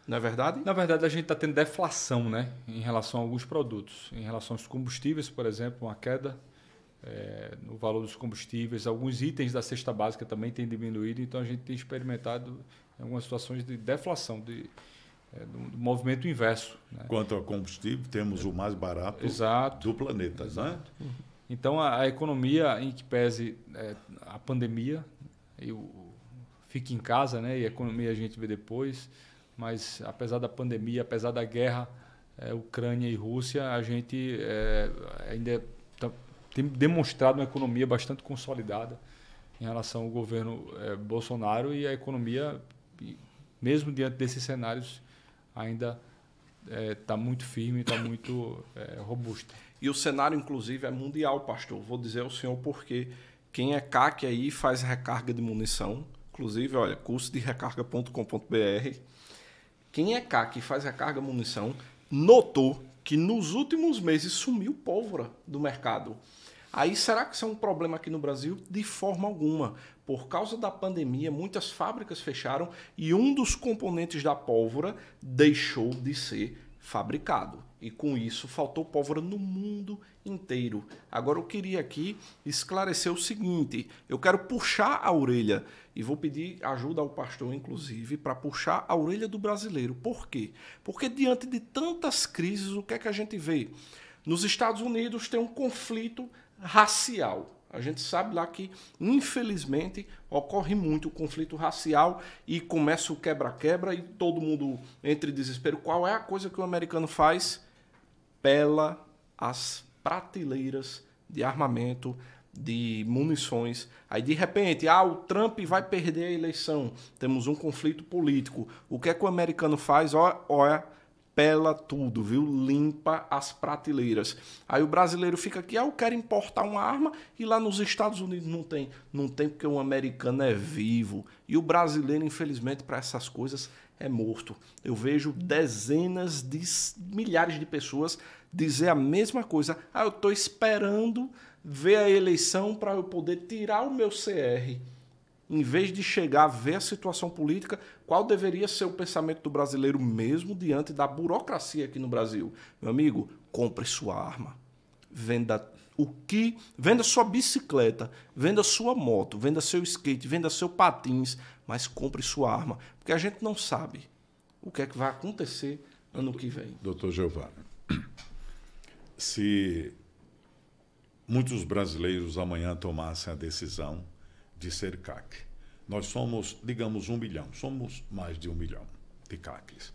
Não é verdade? Na verdade, a gente está tendo deflação né? em relação a alguns produtos. Em relação aos combustíveis, por exemplo, uma queda é, no valor dos combustíveis. Alguns itens da cesta básica também têm diminuído. Então, a gente tem experimentado algumas situações de deflação, de, é, do, do, movimento inverso. Né? Quanto ao combustível, temos o mais barato Exato. do planeta. Exato. Né? Então, a, a economia, em que pese é, a pandemia, eu, fique em casa, né? E a economia a gente vê depois. Mas, apesar da pandemia, apesar da guerra é, Ucrânia e Rússia, a gente é, ainda tá, tem demonstrado uma economia bastante consolidada em relação ao governo é, Bolsonaro e a economia, mesmo diante desses cenários, ainda está é, muito firme, está muito é, robusta. E o cenário, inclusive, é mundial, pastor. Vou dizer ao senhor porque quem é CAC aí faz recarga de munição. Inclusive, olha, curso de recarga.com.br. Quem é CAC e faz recarga munição notou que nos últimos meses sumiu pólvora do mercado. Aí será que isso é um problema aqui no Brasil? De forma alguma. Por causa da pandemia, muitas fábricas fecharam e um dos componentes da pólvora deixou de ser fabricado. E com isso faltou pólvora no mundo inteiro. Agora eu queria aqui esclarecer o seguinte: eu quero puxar a orelha e vou pedir ajuda ao pastor, inclusive, para puxar a orelha do brasileiro. Por quê? Porque diante de tantas crises, o que é que a gente vê? Nos Estados Unidos tem um conflito racial. A gente sabe lá que, infelizmente, ocorre muito o conflito racial e começa o quebra-quebra e todo mundo entra em desespero. Qual é a coisa que o americano faz? pela as prateleiras de armamento, de munições. Aí de repente, ah, o Trump vai perder a eleição. Temos um conflito político. O que é que o americano faz? Olha, é, pela tudo, viu? Limpa as prateleiras. Aí o brasileiro fica aqui, ah, eu quero importar uma arma e lá nos Estados Unidos não tem. Não tem porque o americano é vivo. E o brasileiro, infelizmente, para essas coisas é morto. Eu vejo dezenas de milhares de pessoas dizer a mesma coisa. Ah, eu estou esperando ver a eleição para eu poder tirar o meu CR. Em vez de chegar a ver a situação política, qual deveria ser o pensamento do brasileiro mesmo diante da burocracia aqui no Brasil? Meu amigo, compre sua arma. Venda o que venda sua bicicleta, venda sua moto, venda seu skate, venda seu patins, mas compre sua arma, porque a gente não sabe o que é que vai acontecer ano que vem. Doutor Giovanni, se muitos brasileiros amanhã tomassem a decisão de ser CAC, nós somos, digamos, um bilhão, somos mais de um milhão de CACs.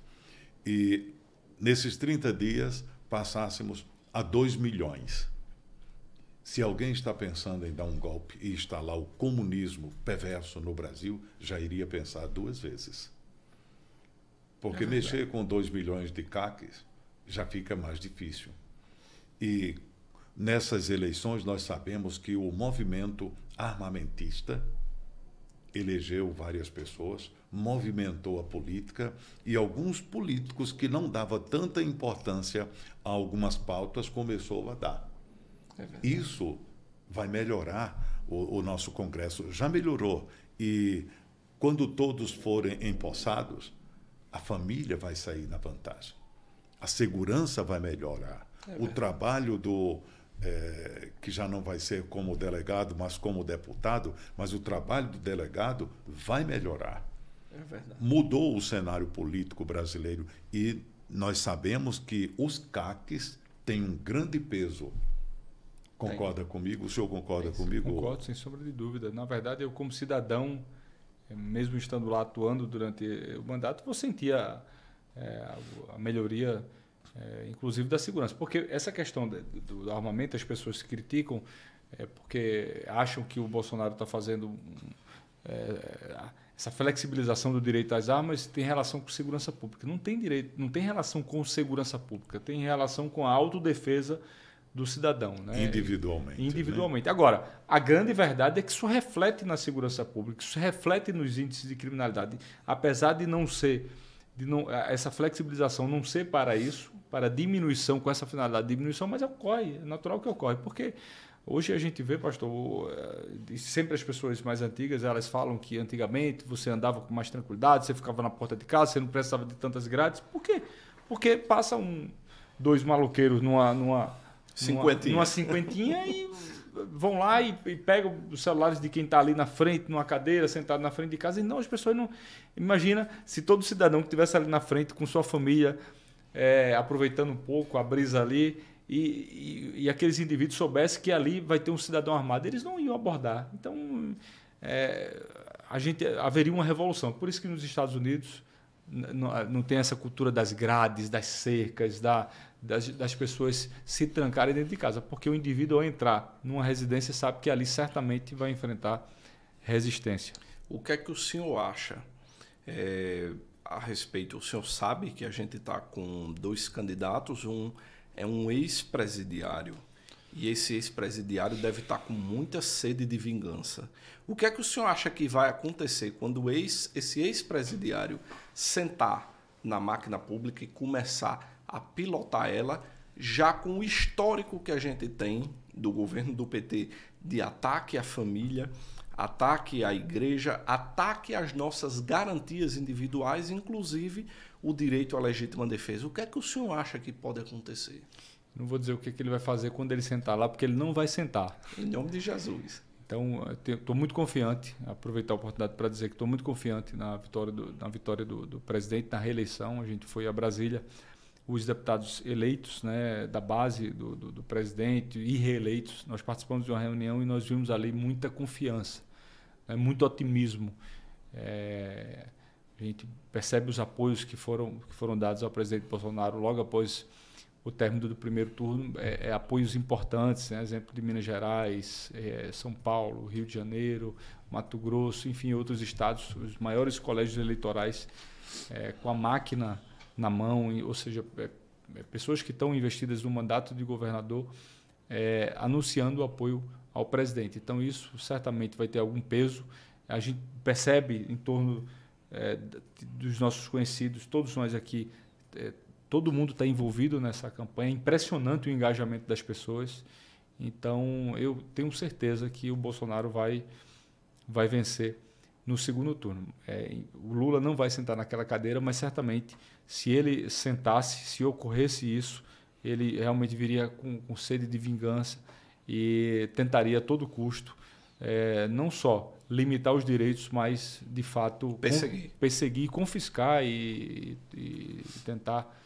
E nesses 30 dias passássemos a 2 milhões se alguém está pensando em dar um golpe e instalar o comunismo perverso no Brasil, já iria pensar duas vezes. Porque é mexer com 2 milhões de caques já fica mais difícil. E nessas eleições nós sabemos que o movimento armamentista elegeu várias pessoas, movimentou a política e alguns políticos que não dava tanta importância a algumas pautas começou a dar. É Isso vai melhorar o, o nosso Congresso. Já melhorou. E quando todos forem empossados, a família vai sair na vantagem. A segurança vai melhorar. É o trabalho do. É, que já não vai ser como delegado, mas como deputado, mas o trabalho do delegado vai melhorar. É verdade. Mudou o cenário político brasileiro e nós sabemos que os CACs têm um grande peso Concorda tem. comigo? O senhor concorda tem, comigo? Concordo, sem sombra de dúvida. Na verdade, eu, como cidadão, eh, mesmo estando lá atuando durante eh, o mandato, vou sentir a, eh, a melhoria, inclusive, da segurança. Porque essa questão do armamento, as pessoas se criticam é porque acham que o Bolsonaro está fazendo essa flexibilização do direito às armas tem relação com segurança pública. Não tem direito, não tem relação com segurança pública, tem relação com a autodefesa do cidadão. Né? Individualmente. Né? Individualmente. Né? Agora, a grande verdade é que isso reflete na segurança pública, isso reflete nos índices de criminalidade. Apesar de não ser, de não, eh, essa flexibilização não ser para isso, para diminuição, com essa finalidade de diminuição, mas ocorre, é natural que ocorre. Porque hoje a gente vê, pastor, eh, sempre as pessoas mais antigas, elas falam que antigamente você andava com mais tranquilidade, você ficava na porta de casa, você não precisava de tantas grades. Por quê? Porque passa um, dois maloqueiros numa... numa Cinquentinha. Numa, numa cinquentinha e vão lá e, e, pegam os celulares de quem está ali na frente, numa cadeira, sentado na frente de casa. E não, as pessoas não. Imagina se todo cidadão que estivesse ali na frente com sua família, é, aproveitando um pouco a brisa ali, e, e, e aqueles indivíduos soubessem que ali vai ter um cidadão armado, eles não iam abordar. Então, é, a gente haveria uma revolução. Por isso que nos Estados Unidos não, não tem essa cultura das grades, das cercas, da, das, das pessoas se trancarem dentro de casa, porque o indivíduo, ao entrar numa residência, sabe que ali certamente vai enfrentar resistência. O que é que o senhor acha é, a respeito? O senhor sabe que a gente está com dois candidatos, um é um ex-presidiário e esse ex-presidiário deve estar tá com muita sede de vingança. O que é que o senhor acha que vai acontecer quando ex, esse ex-presidiário sentar na máquina pública e começar a pilotar ela, já com o histórico que a gente tem do governo do PT de ataque à família, ataque à igreja, ataque às nossas garantias individuais, inclusive o direito à legítima defesa. O que é que o senhor acha que pode acontecer? Não vou dizer o que, é que ele vai fazer quando ele sentar lá, porque ele não vai sentar. Em nome de Jesus. Então, estou muito confiante, aproveitar a oportunidade para dizer que estou muito confiante na vitória, do, na vitória do, do presidente, na reeleição. A gente foi a Brasília os deputados eleitos né, da base do, do, do presidente e reeleitos, nós participamos de uma reunião e nós vimos ali muita confiança, né, muito otimismo. É, a gente percebe os apoios que foram, que foram dados ao presidente Bolsonaro logo após o término do primeiro turno, é, é apoios importantes, né, exemplo de Minas Gerais, é, São Paulo, Rio de Janeiro, Mato Grosso, enfim, outros estados, os maiores colégios eleitorais é, com a máquina na mão, ou seja, é, é, pessoas que estão investidas no mandato de governador é, anunciando o apoio ao presidente. Então, isso certamente vai ter algum peso. A gente percebe em torno é, dos nossos conhecidos, todos nós aqui, é, todo mundo está envolvido nessa campanha. É impressionante o engajamento das pessoas. Então, eu tenho certeza que o Bolsonaro vai, vai vencer no segundo turno. É, o Lula não vai sentar naquela cadeira, mas certamente, se ele sentasse, se ocorresse isso, ele realmente viria com, com sede de vingança e tentaria a todo custo é, não só limitar os direitos, mas de fato perseguir, perseguir confiscar e, e tentar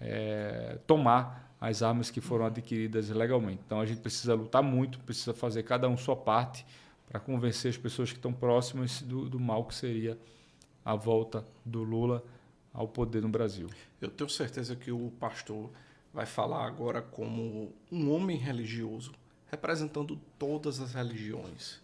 é, tomar as armas que foram adquiridas ilegalmente. Então a gente precisa lutar muito, precisa fazer cada um sua parte para convencer as pessoas que estão próximas do, do mal que seria a volta do Lula ao poder no Brasil. Eu tenho certeza que o pastor vai falar agora como um homem religioso, representando todas as religiões.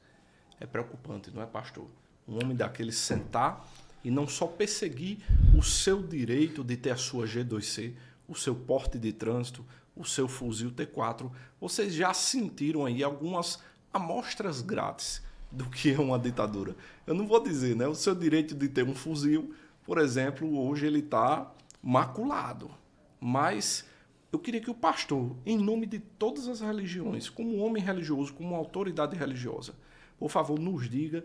É preocupante, não é, pastor? Um homem daquele sentar e não só perseguir o seu direito de ter a sua G2C, o seu porte de trânsito, o seu fuzil T4. Vocês já sentiram aí algumas amostras grátis do que é uma ditadura. Eu não vou dizer, né? O seu direito de ter um fuzil, por exemplo, hoje ele está maculado. Mas eu queria que o pastor, em nome de todas as religiões, como homem religioso, como autoridade religiosa, por favor, nos diga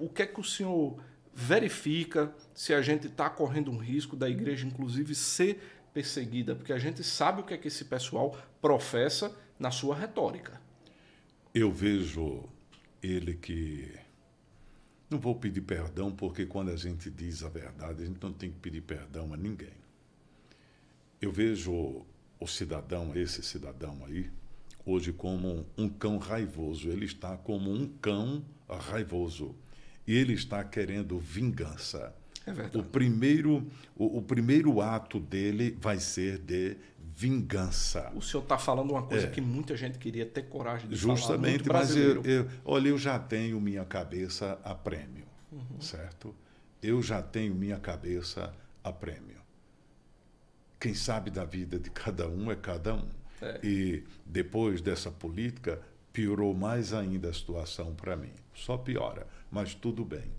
o que é que o senhor verifica se a gente está correndo um risco da igreja, inclusive, ser perseguida, porque a gente sabe o que é que esse pessoal professa na sua retórica. Eu vejo ele que. Não vou pedir perdão, porque quando a gente diz a verdade, a gente não tem que pedir perdão a ninguém. Eu vejo o cidadão, esse cidadão aí, hoje como um cão raivoso. Ele está como um cão raivoso. E ele está querendo vingança. É verdade. O primeiro, o, o primeiro ato dele vai ser de vingança. O senhor está falando uma coisa é. que muita gente queria ter coragem de Justamente, falar. Justamente, mas eu, eu, olha, eu já tenho minha cabeça a prêmio, uhum. certo? Eu já tenho minha cabeça a prêmio. Quem sabe da vida de cada um é cada um. É. E depois dessa política, piorou mais ainda a situação para mim. Só piora, mas tudo bem.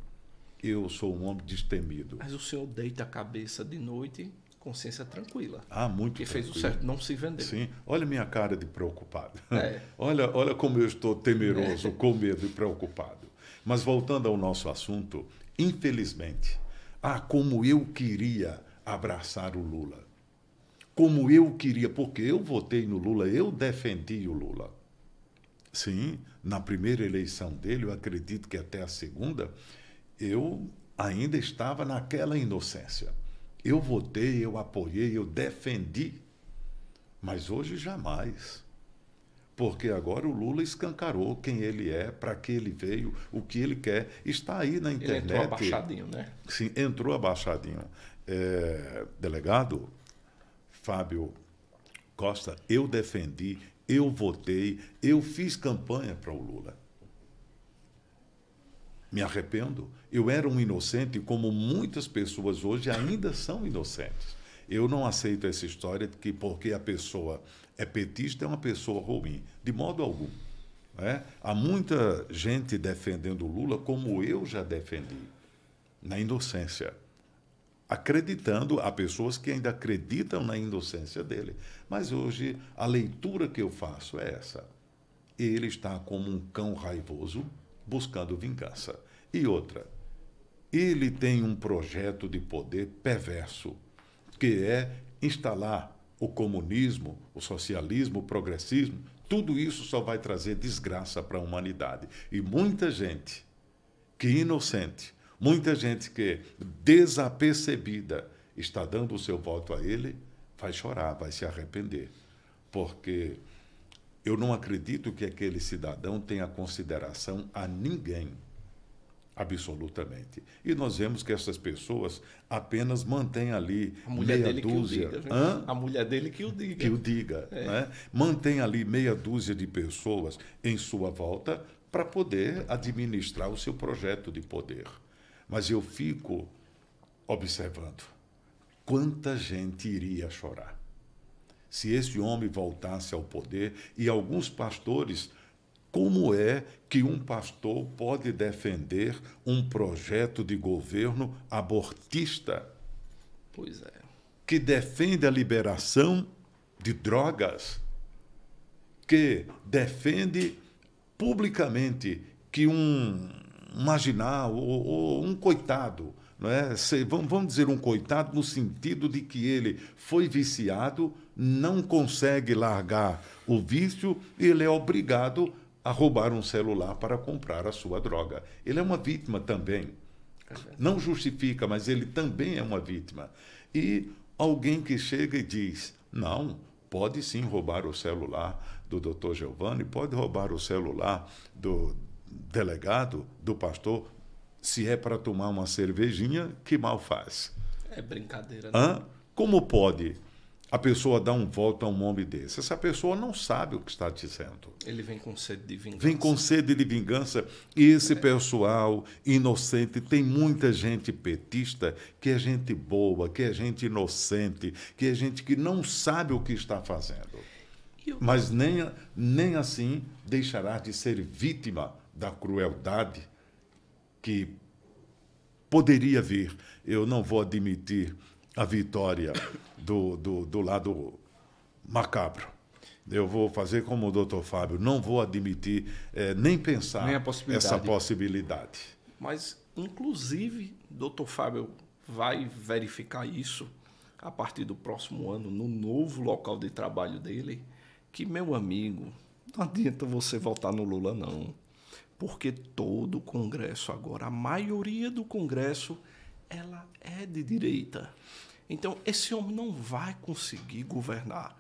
Eu sou um homem destemido. Mas o senhor deita a cabeça de noite consciência tranquila. Ah, muito. Que fez o certo, não se vendeu. Sim. Olha minha cara de preocupado. É. olha, olha como eu estou temeroso, é. com medo e preocupado. Mas voltando ao nosso assunto, infelizmente, ah, como eu queria abraçar o Lula. Como eu queria, porque eu votei no Lula, eu defendi o Lula. Sim, na primeira eleição dele, eu acredito que até a segunda, eu ainda estava naquela inocência. Eu votei, eu apoiei, eu defendi. Mas hoje jamais. Porque agora o Lula escancarou quem ele é, para que ele veio, o que ele quer. Está aí na internet. Ele entrou abaixadinho, né? Sim, entrou abaixadinho. É, delegado Fábio Costa, eu defendi, eu votei, eu fiz campanha para o Lula me arrependo. Eu era um inocente, como muitas pessoas hoje ainda são inocentes. Eu não aceito essa história de que porque a pessoa é petista é uma pessoa ruim, de modo algum. É? Há muita gente defendendo Lula como eu já defendi, na inocência. Acreditando, há pessoas que ainda acreditam na inocência dele. Mas hoje a leitura que eu faço é essa. Ele está como um cão raivoso buscando vingança. E outra, ele tem um projeto de poder perverso, que é instalar o comunismo, o socialismo, o progressismo, tudo isso só vai trazer desgraça para a humanidade. E muita gente que inocente, muita gente que desapercebida está dando o seu voto a ele, vai chorar, vai se arrepender. Porque eu não acredito que aquele cidadão tenha consideração a ninguém, absolutamente. E nós vemos que essas pessoas apenas mantêm ali a mulher meia dúzia. Diga, né? a mulher dele que o diga. Que o diga. É. Né? Mantém ali meia dúzia de pessoas em sua volta para poder administrar o seu projeto de poder. Mas eu fico observando quanta gente iria chorar se esse homem voltasse ao poder e alguns pastores como é que um pastor pode defender um projeto de governo abortista? Pois é. Que defende a liberação de drogas, que defende publicamente que um marginal ou, ou um coitado, não é? Se, vamos dizer um coitado no sentido de que ele foi viciado não consegue largar o vício, ele é obrigado a roubar um celular para comprar a sua droga. Ele é uma vítima também. Não justifica, mas ele também é uma vítima. E alguém que chega e diz: não, pode sim roubar o celular do doutor Giovanni, pode roubar o celular do delegado, do pastor, se é para tomar uma cervejinha, que mal faz. É brincadeira, né? Hã? Como pode? a pessoa dá um voto a um homem desse. Essa pessoa não sabe o que está dizendo. Ele vem com sede de vingança. Vem com sede de vingança. E esse é. pessoal inocente, tem muita gente petista que é gente boa, que é gente inocente, que é gente que não sabe o que está fazendo. Eu... Mas nem, nem assim deixará de ser vítima da crueldade que poderia vir. Eu não vou admitir a vitória do, do, do lado macabro. Eu vou fazer como o doutor Fábio, não vou admitir é, nem pensar nem possibilidade. essa possibilidade. Mas, inclusive, doutor Fábio vai verificar isso a partir do próximo ano no novo local de trabalho dele, que, meu amigo, não adianta você votar no Lula, não. Porque todo o Congresso agora, a maioria do Congresso, ela é de direita. Então, esse homem não vai conseguir governar.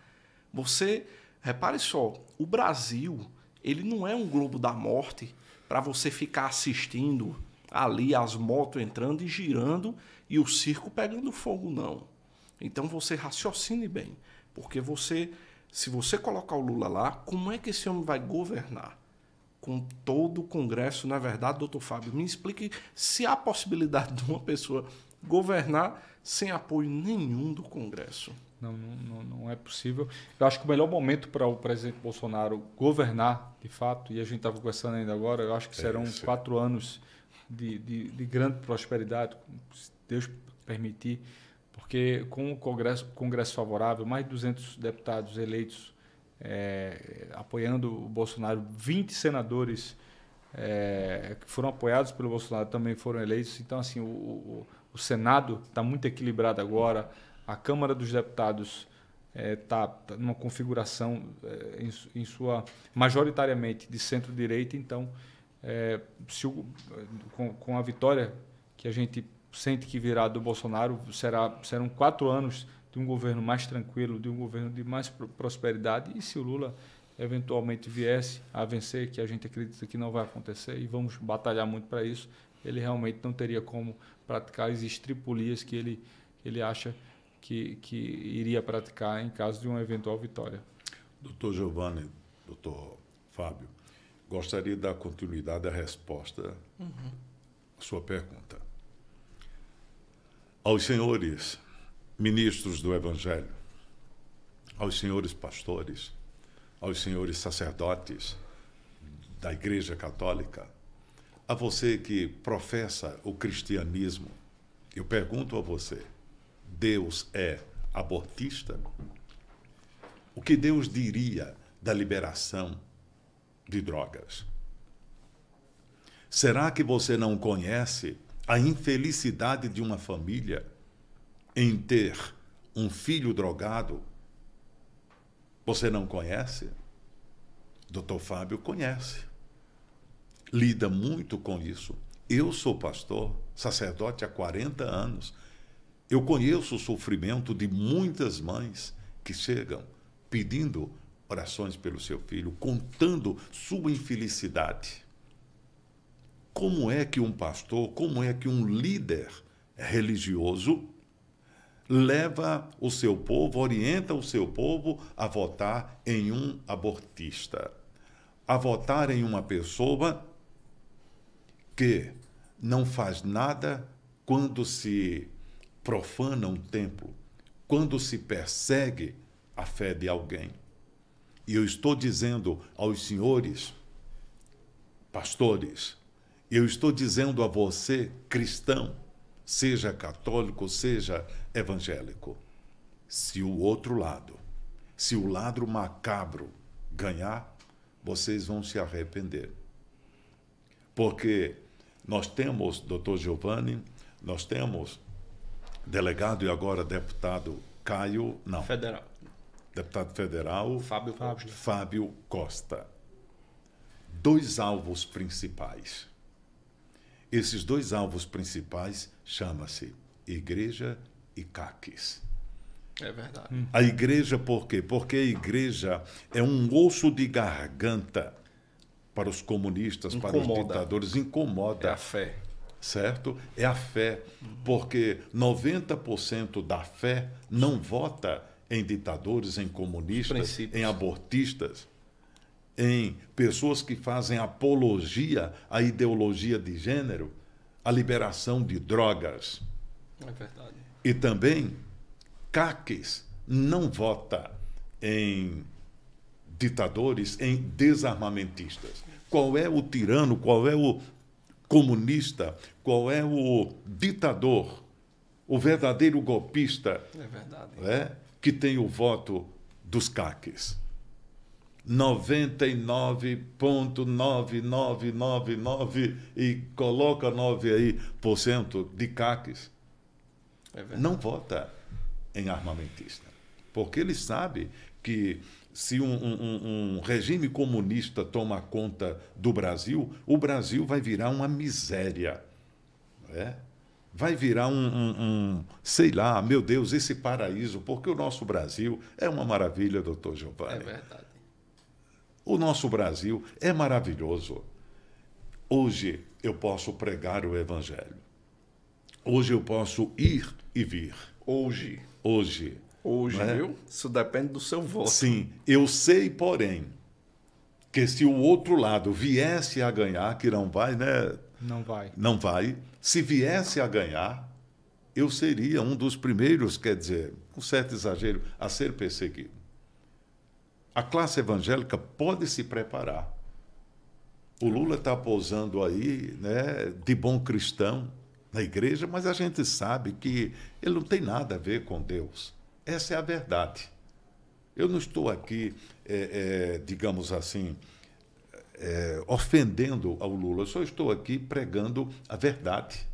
Você, repare só, o Brasil, ele não é um globo da morte para você ficar assistindo ali as motos entrando e girando e o circo pegando fogo, não. Então você raciocine bem, porque você, se você colocar o Lula lá, como é que esse homem vai governar? Com todo o Congresso, na é verdade, doutor Fábio, me explique se há possibilidade de uma pessoa governar sem apoio nenhum do Congresso. Não, não, não é possível. Eu acho que o melhor momento para o presidente Bolsonaro governar, de fato, e a gente estava conversando ainda agora, eu acho que é, serão é quatro anos de, de, de, grande prosperidade, se Deus permitir, porque com o Congresso, Congresso favorável, mais de 200 deputados eleitos é, apoiando o Bolsonaro, 20 senadores é, que foram apoiados pelo Bolsonaro também foram eleitos. Então, assim, o, o o Senado está muito equilibrado agora, a Câmara dos Deputados está é, tá, tá numa configuração é, em, em, sua majoritariamente de centro-direita, então é, o, com, com, a vitória que a gente sente que virá do Bolsonaro será serão quatro anos de um governo mais tranquilo, de um governo de mais prosperidade e se o Lula eventualmente viesse a vencer, que a gente acredita que não vai acontecer e vamos batalhar muito para isso, ele realmente não teria como praticar as estripulias que ele, ele acha que, que iria praticar em caso de uma eventual vitória. Doutor Giovanni, doutor Fábio, gostaria de dar continuidade à resposta uhum. à sua pergunta. Aos senhores ministros do Evangelho, aos senhores pastores, aos senhores sacerdotes da Igreja Católica, a você que professa o cristianismo, eu pergunto a você: Deus é abortista? O que Deus diria da liberação de drogas? Será que você não conhece a infelicidade de uma família em ter um filho drogado? Você não conhece? Doutor Fábio conhece lida muito com isso. Eu sou pastor, sacerdote há 40 anos. Eu conheço o sofrimento de muitas mães que chegam pedindo orações pelo seu filho, contando sua infelicidade. Como é que um pastor, como é que um líder religioso leva o seu povo, orienta o seu povo a votar em um abortista, a votar em uma pessoa que não faz nada quando se profana um templo, quando se persegue a fé de alguém. E eu estou dizendo aos senhores, pastores, eu estou dizendo a você, cristão, seja católico, seja evangélico, se o outro lado, se o lado macabro ganhar, vocês vão se arrepender. Porque nós temos, doutor Giovanni, nós temos delegado e agora deputado Caio. Não. Federal. Deputado federal. Fábio, Fábio. Fábio Costa. Dois alvos principais. Esses dois alvos principais chama-se igreja e Caques. É verdade. A igreja por quê? Porque a igreja é um osso de garganta para os comunistas, incomoda. para os ditadores, incomoda. É a fé. Certo? É a fé. Porque 90% da fé não vota em ditadores, em comunistas, em abortistas, em pessoas que fazem apologia à ideologia de gênero, à liberação de drogas. É verdade. E também, CACs não vota em ditadores, em desarmamentistas. Qual é o tirano, qual é o comunista, qual é o ditador, o verdadeiro golpista é verdade. Né, que tem o voto dos caques. 99,9999 e coloca 9 aí por cento de caques. É não vota em armamentista, porque ele sabe que se um, um, um, regime comunista toma conta do Brasil, o Brasil vai virar uma miséria. É? Vai virar um, um, sei lá, meu Deus, esse paraíso, porque o nosso Brasil é uma maravilha, doutor Giovanni. É verdade. O nosso Brasil é maravilhoso. Hoje eu posso pregar o Evangelho. Hoje eu posso ir e vir. Hoje. Hoje hoje, né? viu? Isso depende do seu voto. Sim, eu sei, porém, que se o outro lado viesse a ganhar, que não vai, né? Não vai. Não vai. Se viesse a ganhar, eu seria um dos primeiros, quer dizer, um certo exagero, a ser perseguido. A classe evangélica pode se preparar. O Lula está posando aí, né, de bom cristão na igreja, mas a gente sabe que ele não tem nada a ver com Deus. Essa é a verdade. Eu não estou aqui, é, é, digamos assim, é, ofendendo ao Lula, eu só estou aqui pregando a verdade.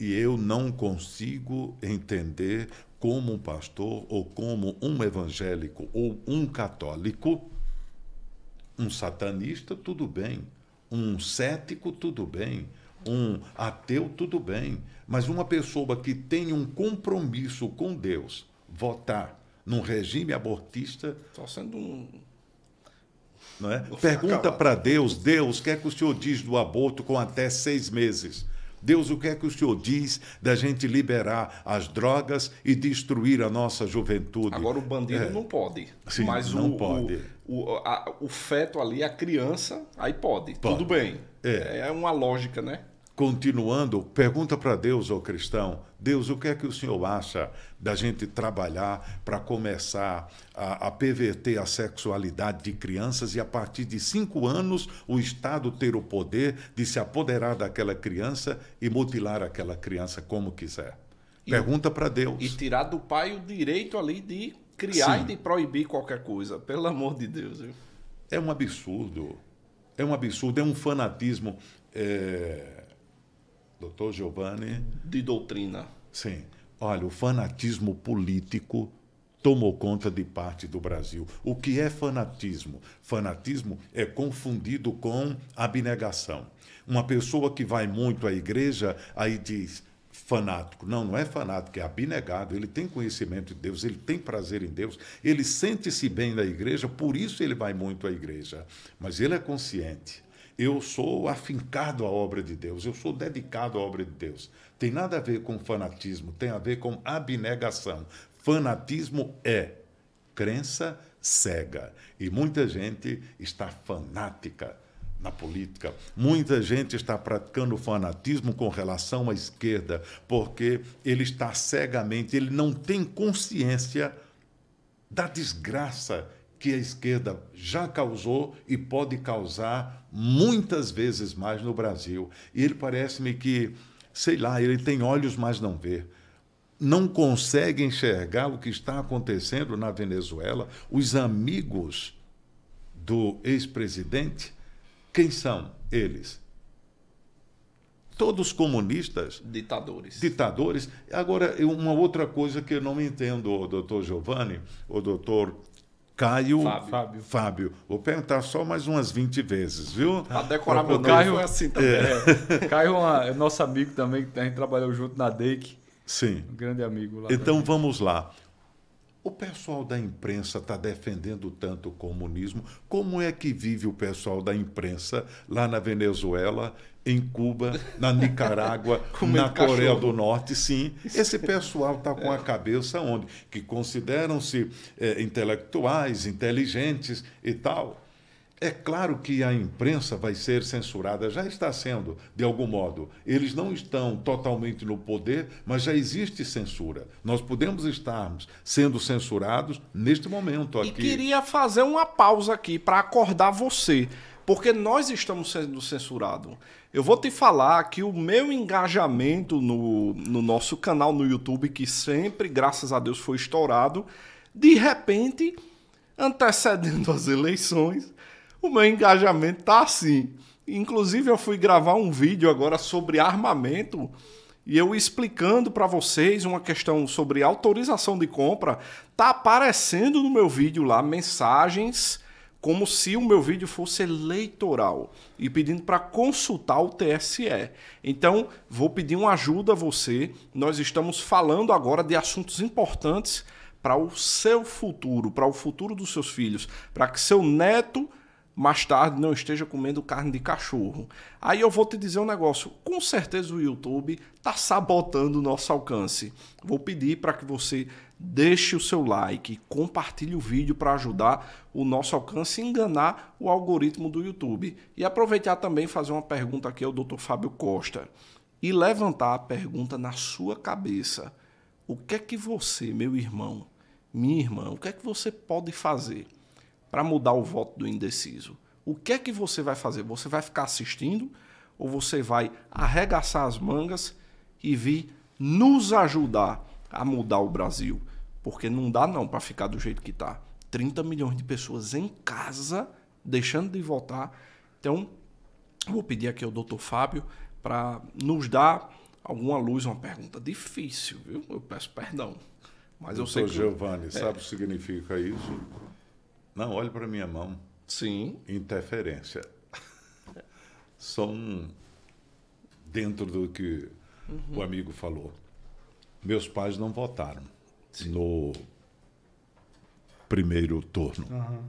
E eu não consigo entender como um pastor, ou como um evangélico, ou um católico, um satanista, tudo bem. Um cético, tudo bem um ateu, tudo bem, mas uma pessoa que tem um compromisso com Deus votar num regime abortista. só tá sendo um. Não é? Pergunta para Deus: Deus, o que é que o senhor diz do aborto com até seis meses? Deus, o que é que o senhor diz da gente liberar as drogas e destruir a nossa juventude? Agora, o bandido é. não pode. Sim, mas não o, pode. O, o, a, o, feto ali, a criança, aí pode. pode. Tudo bem. É. é uma lógica, né? Continuando, pergunta para Deus, ô cristão, Deus, o que é que o senhor acha da gente trabalhar para começar a, a, perverter a sexualidade de crianças e a partir de cinco anos o Estado ter o poder de se apoderar daquela criança e mutilar aquela criança como quiser? Pergunta para Deus. E tirar do pai o direito ali de criar Sim. e de proibir qualquer coisa, pelo amor de Deus. Viu? É um absurdo. É um absurdo, é um fanatismo. É Doutor Giovanni. De doutrina. Sim. Olha, o fanatismo político tomou conta de parte do Brasil. O que é fanatismo? Fanatismo é confundido com abnegação. Uma pessoa que vai muito à igreja, aí diz fanático. Não, não é fanático, é abnegado. Ele tem conhecimento de Deus, ele tem prazer em Deus, ele sente-se bem na igreja, por isso ele vai muito à igreja. Mas ele é consciente eu sou afincado à obra de Deus, eu sou dedicado à obra de Deus. Tem nada a ver com fanatismo, tem a ver com abnegação. Fanatismo é crença cega. E muita gente está fanática na política. Muita gente está praticando fanatismo com relação à esquerda, porque ele está cegamente, ele não tem consciência da desgraça que a esquerda já causou e pode causar muitas vezes mais no Brasil. E ele parece-me que, sei lá, ele tem olhos, mas não vê não consegue enxergar o que está acontecendo na Venezuela, os amigos do ex-presidente, quem são eles? Todos comunistas. Ditadores. Ditadores. Agora, uma outra coisa que eu não entendo, doutor Giovanni, o doutor Caio Fábio. Fábio. Vou perguntar só mais umas 20 vezes, viu? Pra decorar meu Caio é assim também. É. É. Caio é, é nosso amigo também, a gente trabalhou junto na DEIC. Sim. Um grande amigo lá. Então vamos lá. O pessoal da imprensa está defendendo tanto o comunismo. Como é que vive o pessoal da imprensa lá na Venezuela, em Cuba, na Nicarágua, na Coreia do Norte? Sim, esse é pessoal está com a é. cabeça onde? Que consideram-se é, intelectuais, inteligentes e tal. É claro que a imprensa vai ser censurada, já está sendo, de algum modo. Eles não estão totalmente no poder, mas já existe censura. Nós podemos estarmos sendo censurados neste momento aqui. E queria fazer uma pausa aqui para acordar você, porque nós estamos sendo censurados. Eu vou te falar que o meu engajamento no, no nosso canal no YouTube, que sempre, graças a Deus, foi estourado, de repente, antecedendo as eleições o meu engajamento tá assim. Inclusive, eu fui gravar um vídeo agora sobre armamento e eu explicando para vocês uma questão sobre autorização de compra. Tá aparecendo no meu vídeo lá mensagens como se o meu vídeo fosse eleitoral e pedindo para consultar o TSE. Então, vou pedir uma ajuda a você. Nós estamos falando agora de assuntos importantes para o seu futuro, para o futuro dos seus filhos, para que seu neto mais tarde não esteja comendo carne de cachorro. Aí eu vou te dizer um negócio, com certeza o YouTube está sabotando o nosso alcance. Vou pedir para que você deixe o seu like, compartilhe o vídeo para ajudar o nosso alcance a enganar o algoritmo do YouTube. E aproveitar também fazer uma pergunta aqui ao Dr. Fábio Costa e levantar a pergunta na sua cabeça. O que é que você, meu irmão, minha irmã, o que é que você pode fazer? para mudar o voto do indeciso. O que é que você vai fazer? Você vai ficar assistindo ou você vai arregaçar as mangas e vir nos ajudar a mudar o Brasil? Porque não dá não para ficar do jeito que está. 30 milhões de pessoas em casa deixando de votar. Então, vou pedir aqui ao doutor Fábio para nos dar alguma luz, uma pergunta difícil, viu? Eu peço perdão. Mas eu sei que. Giovanni, é... sabe o que significa isso? Não, olhe para minha mão. Sim. Interferência. São dentro do que uhum. o amigo falou. Meus pais não votaram Sim. no primeiro turno. Uhum.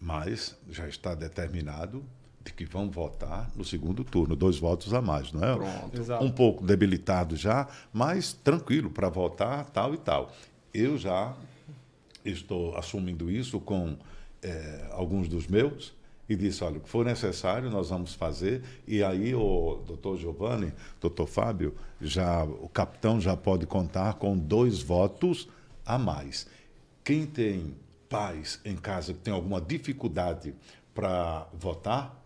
Mas já está determinado de que vão votar no segundo turno, dois votos a mais, não é? Pronto. Exato. Um pouco debilitado já, mas tranquilo para votar tal e tal. Eu já estou assumindo isso com é, alguns dos meus e disse, olha, o que for necessário nós vamos fazer. E aí o doutor Giovanni, doutor Fábio, já o capitão já pode contar com dois votos a mais. Quem tem pais em casa que tem alguma dificuldade para votar,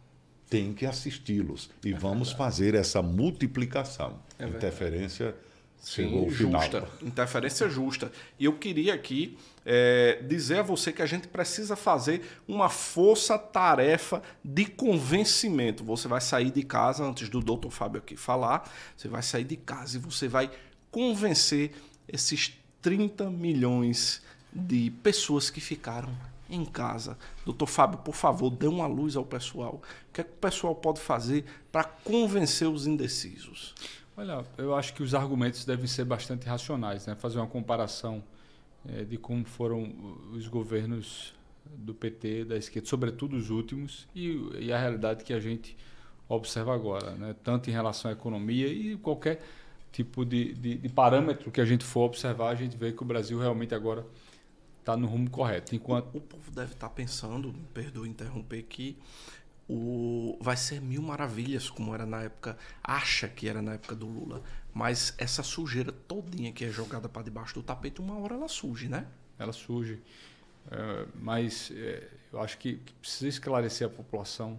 tem que assisti-los e é vamos verdade. fazer essa multiplicação. É Interferência Sim, chegou ao final. Justa. Interferência justa. E eu queria aqui é, dizer a você que a gente precisa fazer uma força-tarefa de convencimento. Você vai sair de casa, antes do doutor Fábio aqui falar, você vai sair de casa e você vai convencer esses 30 milhões de pessoas que ficaram em casa. Doutor Fábio, por favor, dê uma luz ao pessoal. O que, é que o pessoal pode fazer para convencer os indecisos? Olha, eu acho que os argumentos devem ser bastante racionais, né? Fazer uma comparação é, de como foram os governos do PT, da esquerda, sobretudo os últimos, e, e a realidade que a gente observa agora, né? tanto em relação à economia e qualquer tipo de, de, de, parâmetro que a gente for observar, a gente vê que o Brasil realmente agora está no rumo correto. Enquanto... O, o povo deve estar tá pensando, perdoe interromper, que o vai ser mil maravilhas como era na época acha que era na época do Lula mas essa sujeira todinha que é jogada para debaixo do tapete, uma hora ela surge, né? Ela surge. É, mas é, eu acho que, que precisa esclarecer a população.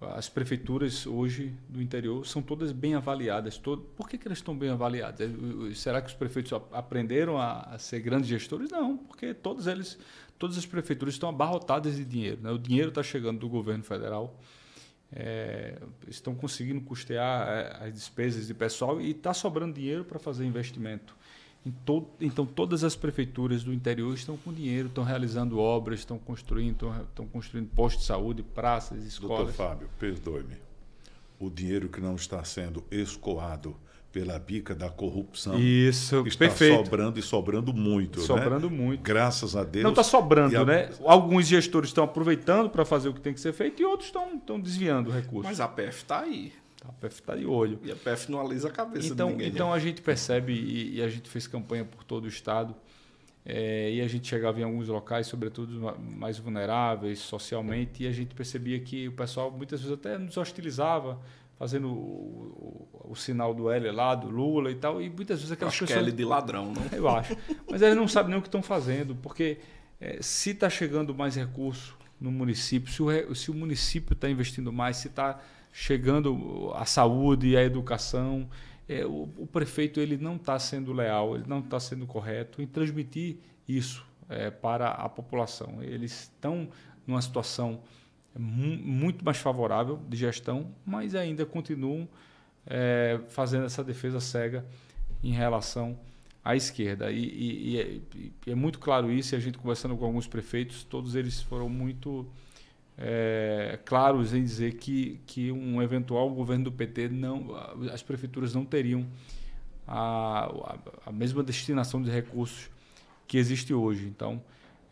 As prefeituras hoje do interior são todas bem avaliadas. Todo... Por que, que elas estão bem avaliadas? É, será que os prefeitos aprenderam a, a ser grandes gestores? Não, porque todos eles, todas as prefeituras estão abarrotadas de dinheiro. Né? O dinheiro está chegando do governo federal é, estão conseguindo custear é, as despesas de pessoal e está sobrando dinheiro para fazer investimento. então, todas as prefeituras do interior estão com dinheiro, estão realizando obras, estão construindo, estão, estão construindo postos de saúde, praças, escolas. Doutor Fábio, perdoe-me. O dinheiro que não está sendo escoado pela bica da corrupção. Isso, está perfeito. sobrando e sobrando muito. Né? Sobrando né? muito. Graças a Deus. Não está sobrando, a... né? Alguns gestores estão aproveitando para fazer o que tem que ser feito e outros estão, estão desviando recursos. Mas a PF está aí. A PF está de olho. E a PF não alisa a cabeça então, de ninguém. Então né? a gente percebe, e, e, a gente fez campanha por todo o Estado, é, e a gente chegava em alguns locais, sobretudo mais vulneráveis socialmente, e a gente percebia que o pessoal muitas vezes até nos hostilizava fazendo o, o, o, sinal do L lá, do Lula e tal, e muitas vezes aquelas acho pessoas... Acho que é L de ladrão, não Eu acho. Mas eles não sabem nem o que estão fazendo, porque é, se está chegando mais recurso no município, se o, se o município está investindo mais, se está chegando a saúde e a educação, é, o, o, prefeito ele não está sendo leal, ele não está sendo correto em transmitir isso é, para a população. Eles estão numa situação é muito mais favorável de gestão, mas ainda continuam é, fazendo essa defesa cega em relação à esquerda. E, e, e, é, e, é, muito claro isso, e a gente conversando com alguns prefeitos, todos eles foram muito é, claros em dizer que, que um eventual governo do PT, não, as prefeituras não teriam a, a, a mesma destinação de recursos que existe hoje. Então,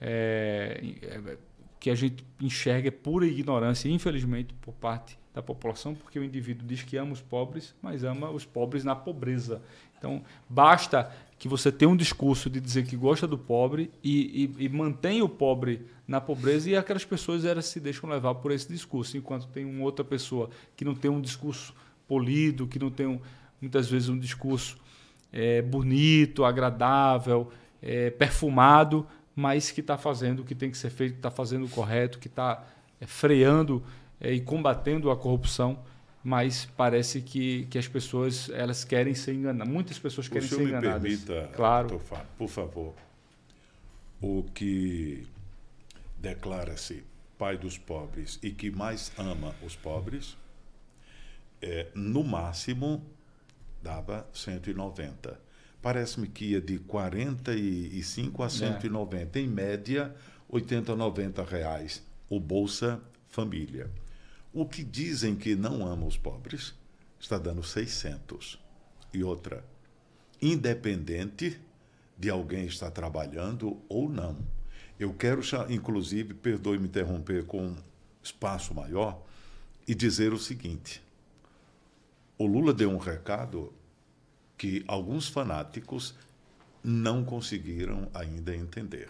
é, é que a gente enxerga é pura ignorância, infelizmente, por parte da população, porque o indivíduo diz que ama os pobres, mas ama os pobres na pobreza. Então, basta que você tenha um discurso de dizer que gosta do pobre e, e, e mantém o pobre na pobreza e aquelas pessoas elas se deixam levar por esse discurso, enquanto tem uma outra pessoa que não tem um discurso polido, que não tem um, muitas vezes um discurso é, bonito, agradável, é, perfumado, mas que está fazendo o que tem que ser feito, que está fazendo o correto, que está é, freando é, e combatendo a corrupção. Mas parece que, que as pessoas elas querem ser enganadas. Muitas pessoas querem ser enganadas. O senhor me permita, claro. por favor, o que declara-se pai dos pobres e que mais ama os pobres, é, no máximo dava 190 parece-me que ia de 45 a 190, é. em média 80 a 90 reais o Bolsa Família. O que dizem que não ama os pobres está dando 600. E outra, independente de alguém estar trabalhando ou não. Eu quero, inclusive, perdoe-me interromper com um espaço maior, e dizer o seguinte: o Lula deu um recado que alguns fanáticos não conseguiram ainda entender.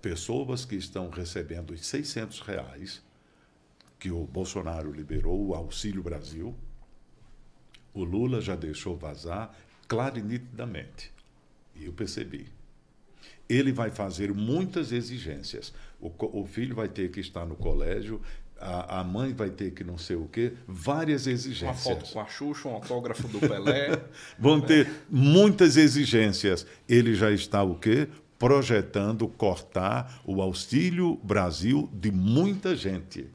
Pessoas que estão recebendo os 600 reais que o Bolsonaro liberou, o Auxílio Brasil, o Lula já deixou vazar claro e nitidamente. E eu percebi. Ele vai fazer muitas exigências. O, o filho vai ter que estar no colégio, a, a, mãe vai ter que não sei o quê, várias exigências. Uma foto com a Xuxa, um autógrafo do Pelé. Vão né? ter muitas exigências. Ele já está o quê? Projetando cortar o auxílio Brasil de muita gente.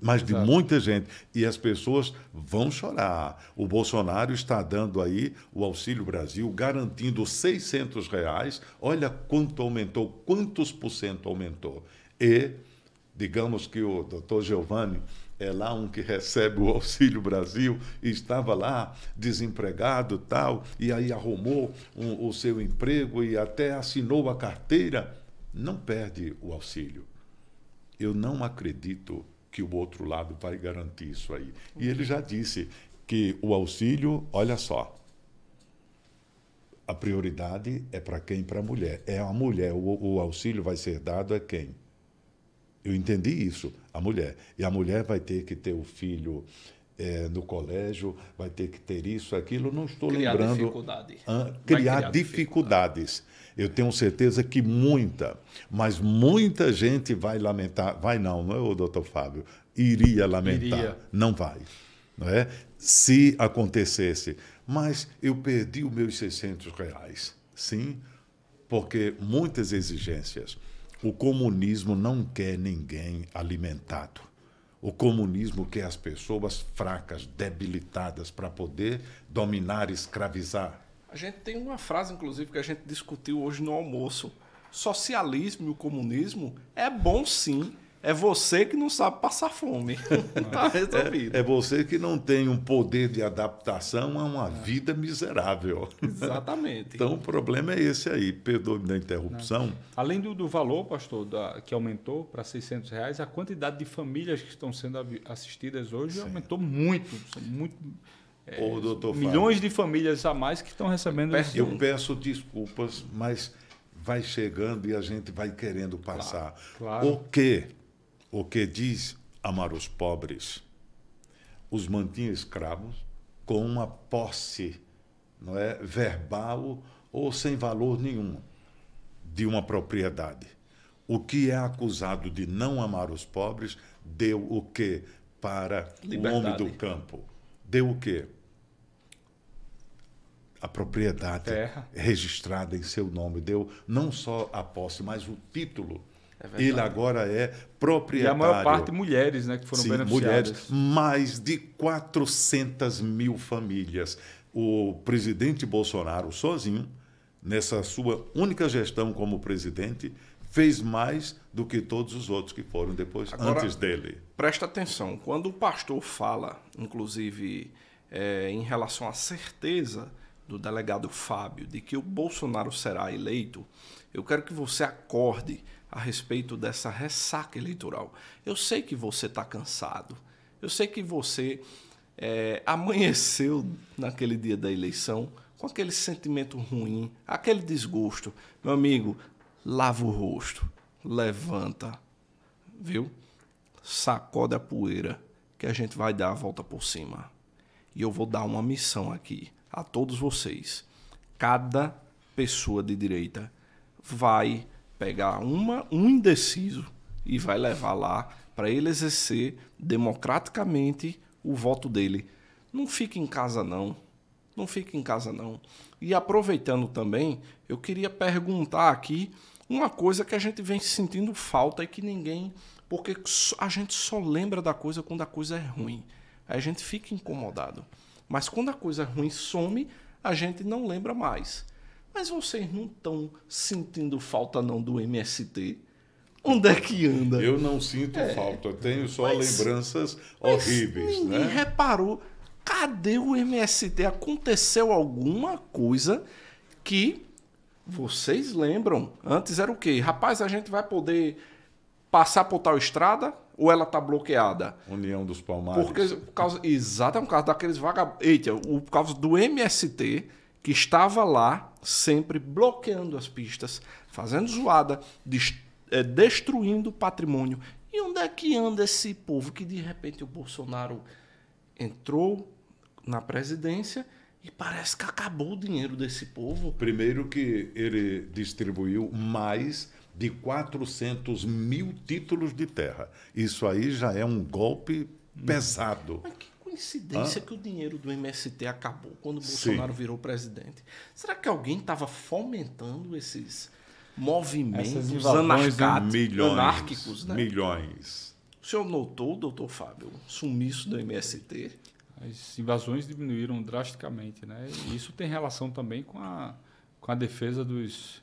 Mas Exato. de muita gente. E as pessoas vão chorar. O Bolsonaro está dando aí o Auxílio Brasil, garantindo 600 reais. Olha quanto aumentou, quantos por cento aumentou. E digamos que o doutor Giovanni é lá um que recebe o Auxílio Brasil e estava lá desempregado tal, e aí arrumou um, o seu emprego e até assinou a carteira, não perde o auxílio. Eu não acredito que o outro lado vai garantir isso aí. E ele já disse que o auxílio, olha só, a prioridade é para quem? Para a mulher. É a mulher. O, o auxílio vai ser dado a quem? Eu entendi isso, a mulher. E a mulher vai ter que ter o filho é, no colégio, vai ter que ter isso, aquilo. Não estou criar lembrando. Dificuldade. An, criar, criar dificuldades. Dificuldade. Eu tenho certeza que muita, mas muita gente vai lamentar. Vai não, não é o doutor Fábio? Iria lamentar. Iria. Não vai. Não é? Se acontecesse. Mas eu perdi os meus 600 reais. Sim, porque muitas exigências o comunismo não quer ninguém alimentado. O comunismo quer as pessoas fracas, debilitadas, para poder dominar, escravizar. A gente tem uma frase, inclusive, que a gente discutiu hoje no almoço. Socialismo e o comunismo é bom sim, é você que não sabe passar fome. Está resolvido. É, é, você que não tem um poder de adaptação a uma vida miserável. Exatamente. então o problema é esse aí. Perdoe-me da interrupção. Não. Além do, do, valor, pastor, da, que aumentou para 600 reais, a quantidade de famílias que estão sendo assistidas hoje Sim. aumentou muito. Muito. É, Ô, doutor milhões Fábio, de famílias a mais que estão recebendo. esse peço, eu peço desculpas, mas vai chegando e a gente vai querendo passar. Claro, claro. O quê? o que diz amar os pobres, os mantinha escravos com uma posse não é, verbal ou sem valor nenhum de uma propriedade. O que é acusado de não amar os pobres deu o que para Liberdade. o homem do campo? Deu o que? A propriedade Terra. registrada em seu nome deu não só a posse, mas o título é ele agora é proprietário. E a maior parte mulheres, né, que foram Sim, beneficiadas. mulheres. Mais de 400 mil famílias. O presidente Bolsonaro sozinho, nessa sua única gestão como presidente, fez mais do que todos os outros que foram depois, agora, antes dele. Presta atenção, quando o pastor fala, inclusive é, em relação à certeza do delegado Fábio de que o Bolsonaro será eleito, eu quero que você acorde a respeito dessa ressaca eleitoral. Eu sei que você está cansado, eu sei que você é, amanheceu naquele dia da eleição com aquele sentimento ruim, aquele desgosto. Meu amigo, lava o rosto, levanta, viu? Sacode a poeira, que a gente vai dar a volta por cima. E eu vou dar uma missão aqui a todos vocês. Cada pessoa de direita vai pegar uma, um indeciso e vai levar lá para ele exercer democraticamente o voto dele. Não fique em casa não. Não fique em casa não. E aproveitando também, eu queria perguntar aqui uma coisa que a gente vem sentindo falta e que ninguém, porque a gente só lembra da coisa quando a coisa é ruim. Aí a gente fica incomodado. Mas quando a coisa ruim some, a gente não lembra mais. Mas vocês não estão sentindo falta não do MST? Onde é que anda? Eu não sinto é, falta, tenho só mas, lembranças mas horríveis. Ninguém né? reparou. Cadê o MST? Aconteceu alguma coisa que vocês lembram? Antes era o quê? Rapaz, a gente vai poder passar por tal estrada ou ela tá bloqueada? União dos Palmares. Porque por causa, exato, é um caso daqueles vagabundos. Eita, o, por causa do MST, que estava lá sempre bloqueando as pistas, fazendo zoada, eh, destruindo o patrimônio. E onde é que anda esse povo que de repente o Bolsonaro entrou na presidência e parece que acabou o dinheiro desse povo? Primeiro que ele distribuiu mais de 400 mil títulos de terra. Isso aí já é um golpe pesado. Mas que coincidência ah. que o dinheiro do MST acabou quando Bolsonaro Sim. virou presidente. Será que alguém estava fomentando esses movimentos anárquicos? Né? Milhões. O senhor notou, doutor Fábio, o sumiço do MST? As invasões diminuíram drasticamente. Né? isso tem relação também com a, com a defesa dos,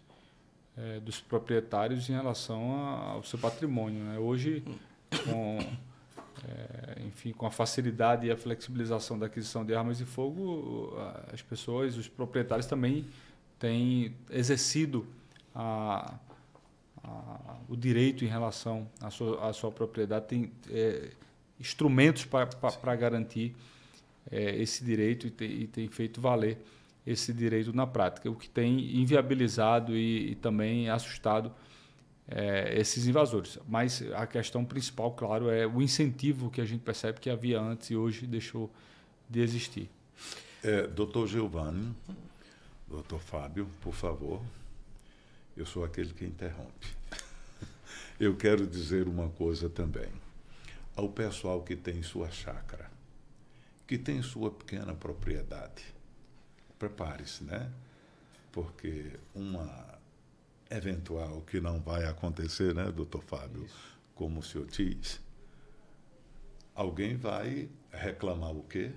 é, dos proprietários em relação a, ao seu patrimônio. Né? Hoje, com é, enfim, com a facilidade e a flexibilização da aquisição de armas de fogo, as pessoas, os proprietários também têm exercido a, a, o direito em relação à sua, à sua propriedade, tem é, instrumentos para garantir é, esse direito e tem, e tem, feito valer esse direito na prática, o que tem inviabilizado e, e também assustado é, esses invasores. Mas a questão principal, claro, é o incentivo que a gente percebe que havia antes e hoje deixou de existir. É, doutor Giovanni, doutor Fábio, por favor, eu sou aquele que interrompe. Eu quero dizer uma coisa também. Ao pessoal que tem sua chácara, que tem sua pequena propriedade, prepare-se, né? Porque uma eventual, que não vai acontecer, né, doutor Fábio? Isso. Como o senhor diz, alguém vai reclamar o quê?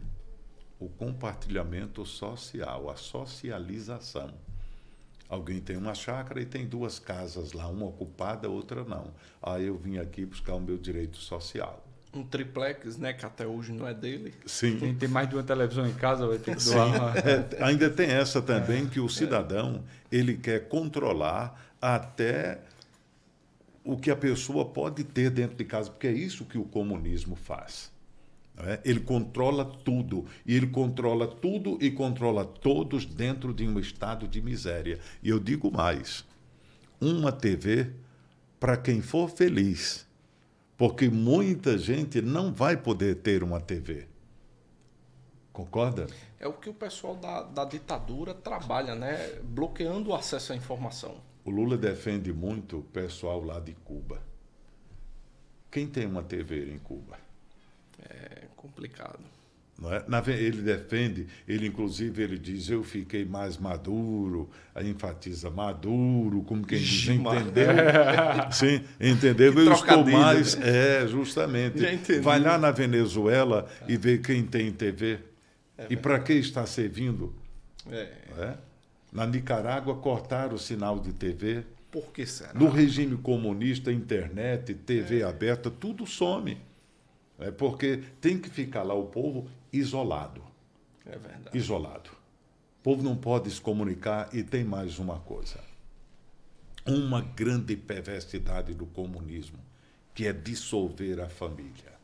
O compartilhamento social, a socialização. Alguém tem uma chácara e tem duas casas lá, uma ocupada, outra não. Aí ah, eu vim aqui buscar o meu direito social um triplex, né? Que até hoje não é dele. Sim. Tem, tem mais de uma televisão em casa, vai ter que doar. Uma... É, ainda tem essa também, é, que o é. cidadão ele quer controlar até o que a pessoa pode ter dentro de casa, porque é isso que o comunismo faz. É? Ele controla tudo. E ele controla tudo e controla todos dentro de um estado de miséria. E eu digo mais: uma TV para quem for feliz porque muita gente não vai poder ter uma TV. Concorda? É o que o pessoal da, da ditadura trabalha, né? Bloqueando o acesso à informação. O Lula defende muito o pessoal lá de Cuba. Quem tem uma TV em Cuba? É complicado. É? Ele defende, ele inclusive ele diz, eu fiquei mais maduro, enfatiza maduro, como quem diz, entendeu? Sim, entendeu? Que eu estou mais, né? é, justamente. Vai lá na Venezuela ah. e vê quem tem TV. É e para que está servindo? É. é. Na Nicarágua cortaram o sinal de TV. Por que será? No regime comunista, internet, TV é. aberta, tudo some. É porque tem que ficar lá o povo isolado. É verdade. Isolado. O povo não pode se comunicar e tem mais uma coisa. Uma grande perversidade do comunismo, que é dissolver a família.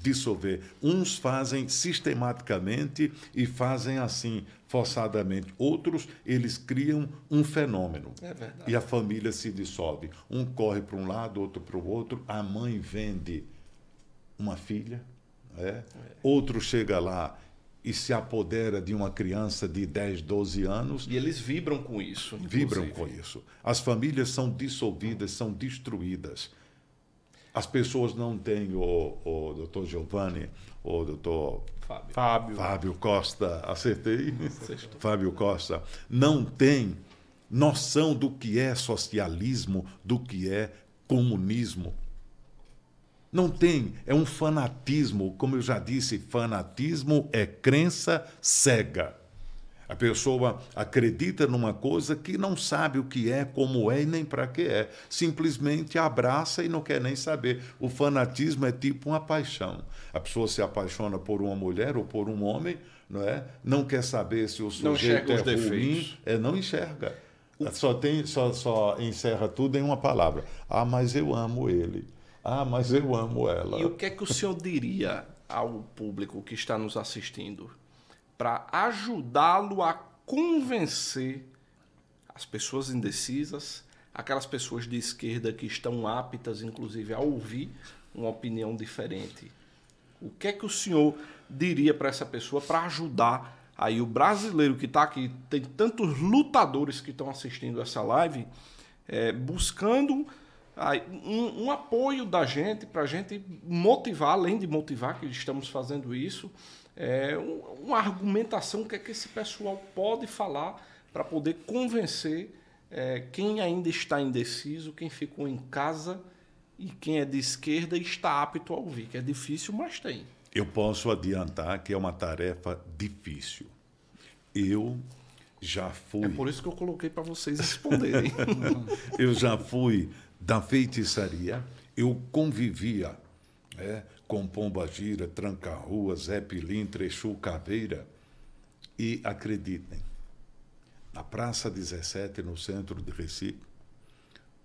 Dissolver. Uns fazem sistematicamente e fazem assim, forçadamente. Outros, eles criam um fenômeno. É verdade. E a família se dissolve. Um corre para um lado, outro para o outro. A mãe vende uma filha, é? Outro chega lá e se apodera de uma criança de 10, 12 anos. E eles vibram com isso. Inclusive. Vibram com isso. As famílias são dissolvidas, são destruídas. As pessoas não têm, o, o doutor Giovanni, o doutor Fábio. Fábio, Costa, acertei? Fábio Costa, não tem noção do que é socialismo, do que é comunismo. Não tem, é um fanatismo. Como eu já disse, fanatismo é crença cega. A pessoa acredita numa coisa que não sabe o que é, como é e nem para que é. Simplesmente abraça e não quer nem saber. O fanatismo é tipo uma paixão. A pessoa se apaixona por uma mulher ou por um homem, não é? Não quer saber se o sujeito é ruim, é, não enxerga. Só, tem, só, só encerra tudo em uma palavra. Ah, mas eu amo ele. Ah, mas eu amo ela. E o que é que o senhor diria ao público que está nos assistindo para ajudá-lo a convencer as pessoas indecisas, aquelas pessoas de esquerda que estão aptas, inclusive, a ouvir uma opinião diferente? O que é que o senhor diria para essa pessoa para ajudar aí o brasileiro que está aqui, tem tantos lutadores que estão assistindo essa live, é, buscando um, um apoio da gente, para a gente motivar, além de motivar, que estamos fazendo isso, é, uma argumentação que é que esse pessoal pode falar para poder convencer é, quem ainda está indeciso, quem ficou em casa e quem é de esquerda está apto a ouvir, que é difícil, mas tem. Eu posso adiantar que é uma tarefa difícil. Eu já fui. É por isso que eu coloquei para vocês responderem. eu já fui da feitiçaria. Eu convivia né, com Pomba Gira, Tranca Rua, Zé Pilim, Trechu, Caveira. E acreditem, na Praça 17, no centro de Recife,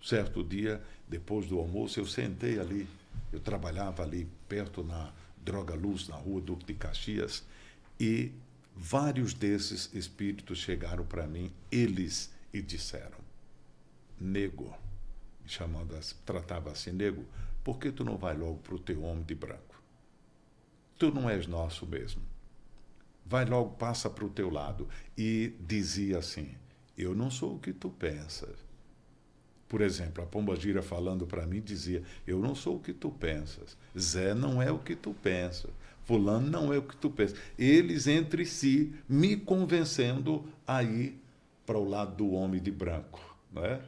certo dia, depois do almoço, eu sentei ali, eu trabalhava ali perto na Droga Luz, na rua Duque de Caxias, e vários desses espíritos chegaram para mim, eles, e disseram: Nego, chamando assim, tratava assim, nego, por que tu não vai logo para o teu homem de branco? Tu não és nosso mesmo. Vai logo, passa para o teu lado. E dizia assim, eu não sou o que tu pensas. Por exemplo, a Pomba Gira falando para mim dizia: Eu não sou o que tu pensas. Zé não é o que tu pensas. Fulano não é o que tu pensas. Eles entre si me convencendo a ir para o lado do homem de branco. Não é?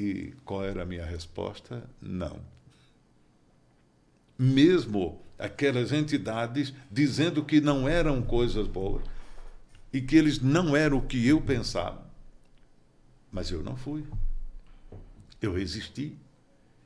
E qual era a minha resposta? Não. Mesmo aquelas entidades dizendo que não eram coisas boas e que eles não eram o que eu pensava. Mas eu não fui. Eu resisti.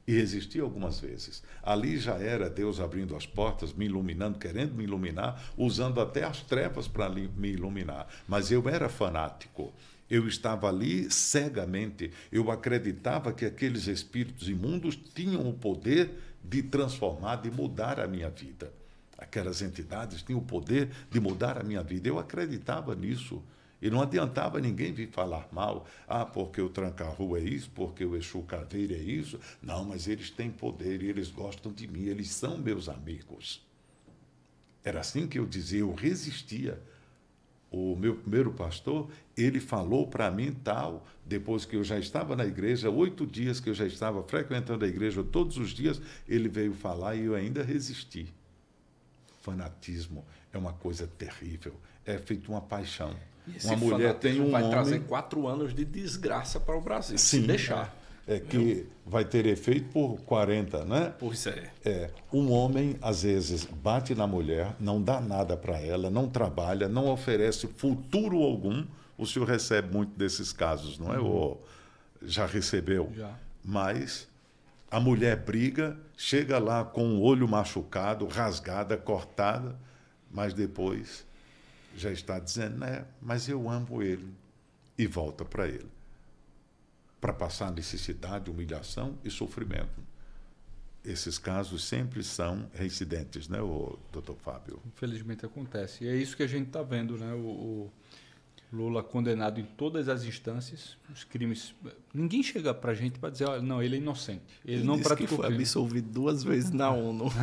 E resisti algumas vezes. Ali já era Deus abrindo as portas, me iluminando, querendo me iluminar, usando até as trevas para me iluminar. Mas eu era fanático. Eu estava ali cegamente. Eu acreditava que aqueles espíritos imundos tinham o poder de transformar, de mudar a minha vida. Aquelas entidades tinham o poder de mudar a minha vida. Eu acreditava nisso. E não adiantava ninguém vir falar mal. Ah, porque o tranca-rua é isso, porque o Exu Caveira é isso. Não, mas eles têm poder, e eles gostam de mim, eles são meus amigos. Era assim que eu dizia, eu resistia o meu primeiro pastor, ele falou para mim tal, depois que eu já estava na igreja, oito dias que eu já estava frequentando a igreja todos os dias, ele veio falar e eu ainda resisti. Fanatismo é uma coisa terrível, é feito uma paixão. uma mulher tem um vai homem... trazer quatro anos de desgraça para o Brasil, Sim, se deixar. É é, que vai ter efeito por 40, né? isso é. é. Um homem, às vezes, bate na mulher, não dá nada para ela, não trabalha, não oferece futuro algum. O senhor recebe muito desses casos, não é? Uhum. Ou já recebeu? Já. Mas a mulher briga, chega lá com o olho machucado, rasgada, cortada, mas depois já está dizendo, né? Mas eu amo ele. E volta para ele para passar necessidade, humilhação e sofrimento. Esses casos sempre são reincidentes, né, o doutor Fábio? Infelizmente acontece. E é isso que a gente está vendo, né? O, o, Lula condenado em todas as instâncias, os crimes. Ninguém chega para a gente para dizer, olha, não, ele é inocente. Ele, ele não praticou. Que foi absolvido duas vezes na ONU.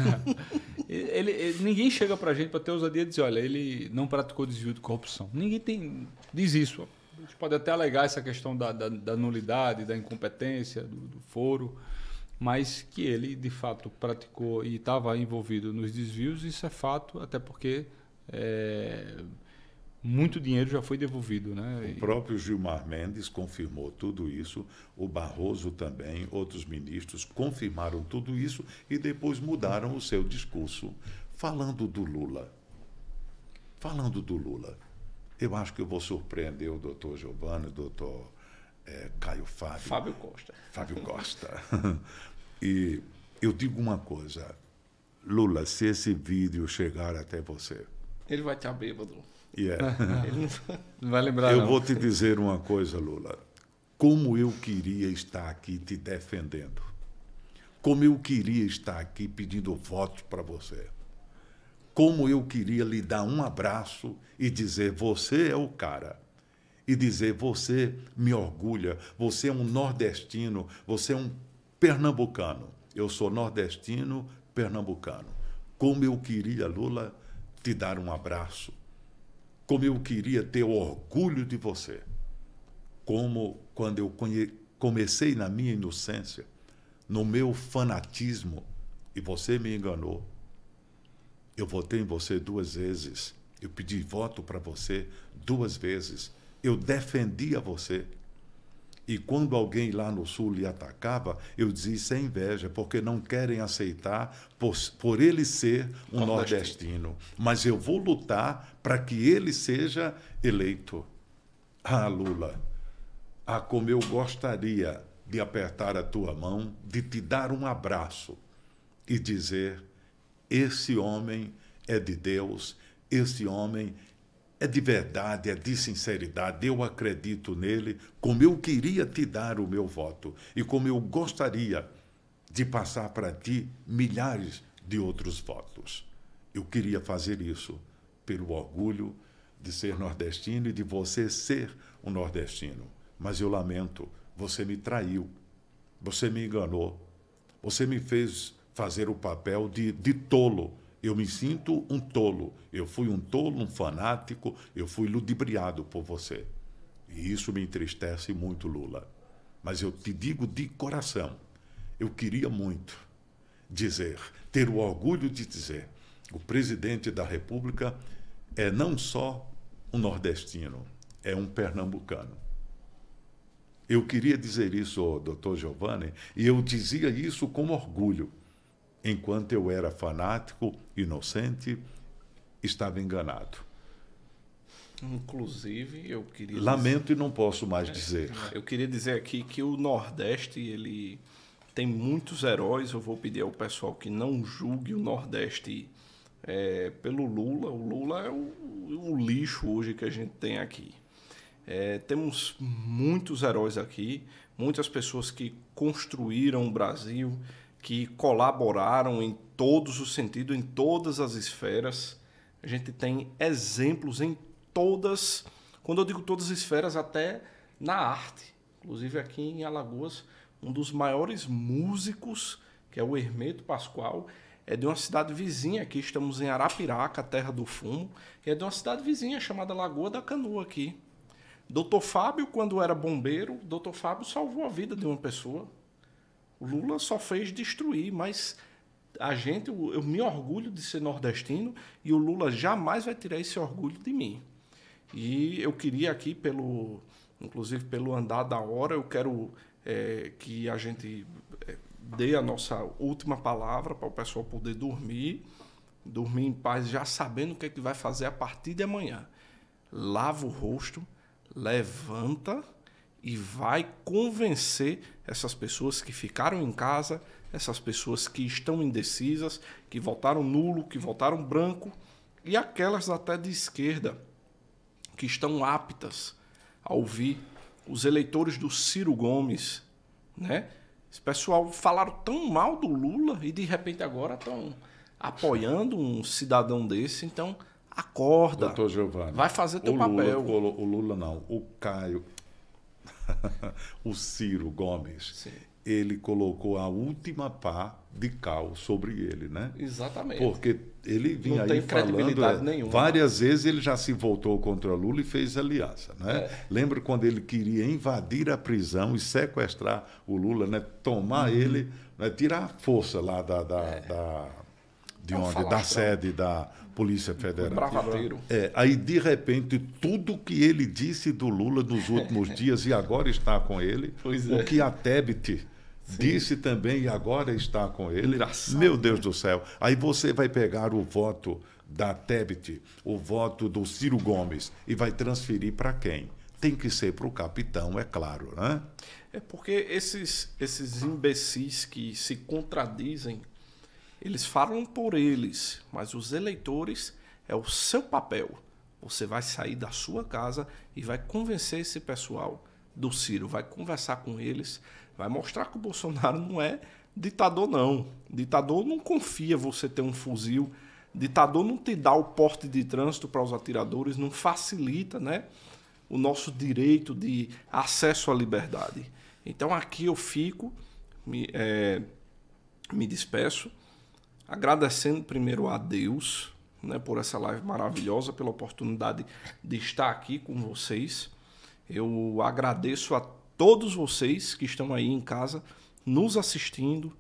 Ele, ele, ninguém chega para a gente para ter ousadia de dizer, olha, ele não praticou desvio de corrupção. Ninguém tem, diz isso a gente pode até alegar essa questão da, da, da nulidade, da incompetência, do, do, foro, mas que ele de fato praticou e estava envolvido nos desvios, isso é fato, até porque é, muito dinheiro já foi devolvido. Né? O próprio Gilmar Mendes confirmou tudo isso, o Barroso também, outros ministros confirmaram tudo isso e depois mudaram o seu discurso falando do Lula. Falando do Lula eu acho que eu vou surpreender o doutor Giovanni, o doutor é, Caio Fábio. Fábio Costa. Fábio Costa. e eu digo uma coisa, Lula, se esse vídeo chegar até você. Ele vai estar bêbado. Yeah. É. Ele não vai lembrar. Eu não. vou te dizer uma coisa, Lula. Como eu queria estar aqui te defendendo. Como eu queria estar aqui pedindo votos para você como eu queria lhe dar um abraço e dizer: você é o cara. E dizer: você me orgulha, você é um nordestino, você é um pernambucano. Eu sou nordestino, pernambucano. Como eu queria, Lula, te dar um abraço. Como eu queria ter orgulho de você. Como quando eu comecei na minha inocência, no meu fanatismo, e você me enganou eu votei em você duas vezes. Eu pedi voto para você duas vezes. Eu defendia você. E quando alguém lá no sul lhe atacava, eu dizia sem inveja, porque não querem aceitar por, por ele ser um nordestino. nordestino. Mas eu vou lutar para que ele seja eleito. Ah, Lula, ah, como eu gostaria de apertar a tua mão, de te dar um abraço e dizer esse homem é de Deus, esse homem é de verdade, é de sinceridade, eu acredito nele, como eu queria te dar o meu voto e como eu gostaria de passar para ti milhares de outros votos. Eu queria fazer isso pelo orgulho de ser nordestino e de você ser um nordestino. Mas eu lamento, você me traiu, você me enganou, você me fez fazer o papel de, de tolo. Eu me sinto um tolo. Eu fui um tolo, um fanático, eu fui ludibriado por você. E isso me entristece muito, Lula. Mas eu te digo de coração, eu queria muito dizer, ter o orgulho de dizer, o presidente da República é não só um nordestino, é um pernambucano. Eu queria dizer isso, doutor Giovanni, e eu dizia isso com orgulho enquanto eu era fanático, inocente, estava enganado. Inclusive, eu queria. Lamento dizer... e não posso mais é, dizer. Eu queria dizer aqui que o Nordeste, ele tem muitos heróis. Eu vou pedir ao pessoal que não julgue o Nordeste é, pelo Lula. O Lula é o, o, lixo hoje que a gente tem aqui. É, temos muitos heróis aqui, muitas pessoas que construíram o Brasil, que colaboraram em todos os sentidos, em todas as esferas. A gente tem exemplos em todas, quando eu digo todas as esferas, até na arte. Inclusive aqui em Alagoas, um dos maiores músicos, que é o Hermeto Pascoal, é de uma cidade vizinha aqui, estamos em Arapiraca, terra do fumo, e é de uma cidade vizinha chamada Lagoa da Canoa aqui. Doutor Fábio, quando era bombeiro, doutor Fábio salvou a vida de uma pessoa Lula só fez destruir, mas a gente, eu, me orgulho de ser nordestino e o Lula jamais vai tirar esse orgulho de mim. E eu queria aqui, pelo, inclusive pelo andar da hora, eu quero é, que a gente é, dê a nossa última palavra para o pessoal poder dormir, dormir em paz, já sabendo o que é que vai fazer a partir de amanhã. Lava o rosto, levanta e vai convencer essas pessoas que ficaram em casa, essas pessoas que estão indecisas, que votaram nulo, que votaram branco e aquelas até de esquerda que estão aptas a ouvir os eleitores do Ciro Gomes, né? Esse pessoal falaram tão mal do Lula e de repente agora estão apoiando um cidadão desse, então acorda. Doutor Giovanni. Vai fazer teu o papel. o, o Lula não, o Caio o Ciro Gomes, Sim. ele colocou a última pá de cal sobre ele, né? Exatamente. Porque ele vinha aí falando é, nenhuma. várias vezes ele já se voltou contra Lula e fez aliança, né? É. Lembro quando ele queria invadir a prisão e sequestrar o Lula, né? Tomar uhum. ele, né? tirar a força lá da, da, é. da de é onde, da sede da, Polícia Federal. É, aí, de repente, tudo que ele disse do Lula nos últimos dias e agora está com ele, pois o é. que a Tebet disse também e agora está com ele. Engraçado, Meu Deus né? do céu. Aí você vai pegar o voto da Tebet, o voto do Ciro Gomes, e vai transferir para quem? Tem que ser para o capitão, é claro, né? É porque esses, esses imbecis que se contradizem eles falam por eles, mas os eleitores é o seu papel. Você vai sair da sua casa e vai convencer esse pessoal do Ciro, vai conversar com eles, vai mostrar que o Bolsonaro não é ditador, não. Ditador não confia você ter um fuzil, ditador não te dá o porte de trânsito para os atiradores, não facilita né, o nosso direito de acesso à liberdade. Então aqui eu fico, me, é, me despeço agradecendo primeiro a Deus né, por essa live maravilhosa, pela oportunidade de estar aqui com vocês. Eu agradeço a todos vocês que estão aí em casa nos assistindo,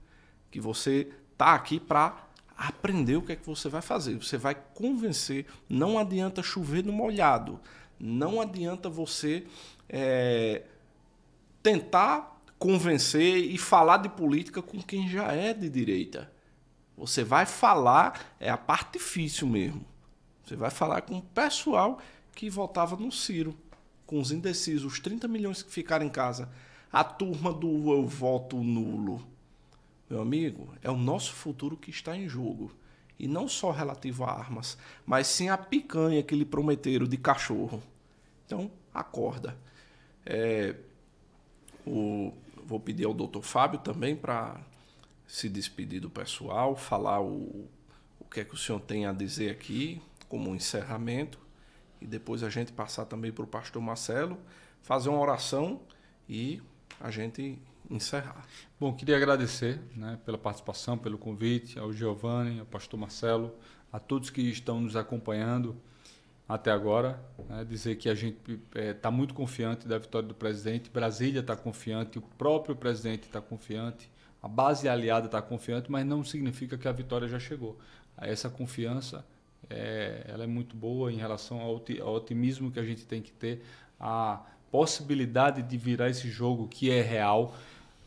que você está aqui para aprender o que é que você vai fazer. Você vai convencer. Não adianta chover no molhado. Não adianta você é, tentar convencer e falar de política com quem já é de direita. Você vai falar, é a parte difícil mesmo. Você vai falar com o pessoal que votava no Ciro, com os indecisos, os 30 milhões que ficaram em casa. A turma do eu voto nulo. Meu amigo, é o nosso futuro que está em jogo. E não só relativo a armas, mas sim a picanha que lhe prometeram de cachorro. Então, acorda. É, o, vou pedir ao doutor Fábio também para se despedir do pessoal, falar o, o que é que o senhor tem a dizer aqui, como um encerramento, e depois a gente passar também para o pastor Marcelo, fazer uma oração e a gente encerrar. Bom, queria agradecer né, pela participação, pelo convite, ao Giovanni, ao pastor Marcelo, a todos que estão nos acompanhando até agora, né, dizer que a gente está é, tá muito confiante da vitória do presidente, Brasília está confiante, o próprio presidente está confiante, a base aliada está confiante, mas não significa que a vitória já chegou. Essa confiança é, ela é muito boa em relação ao, ao otimismo que a gente tem que ter, a possibilidade de virar esse jogo que é real,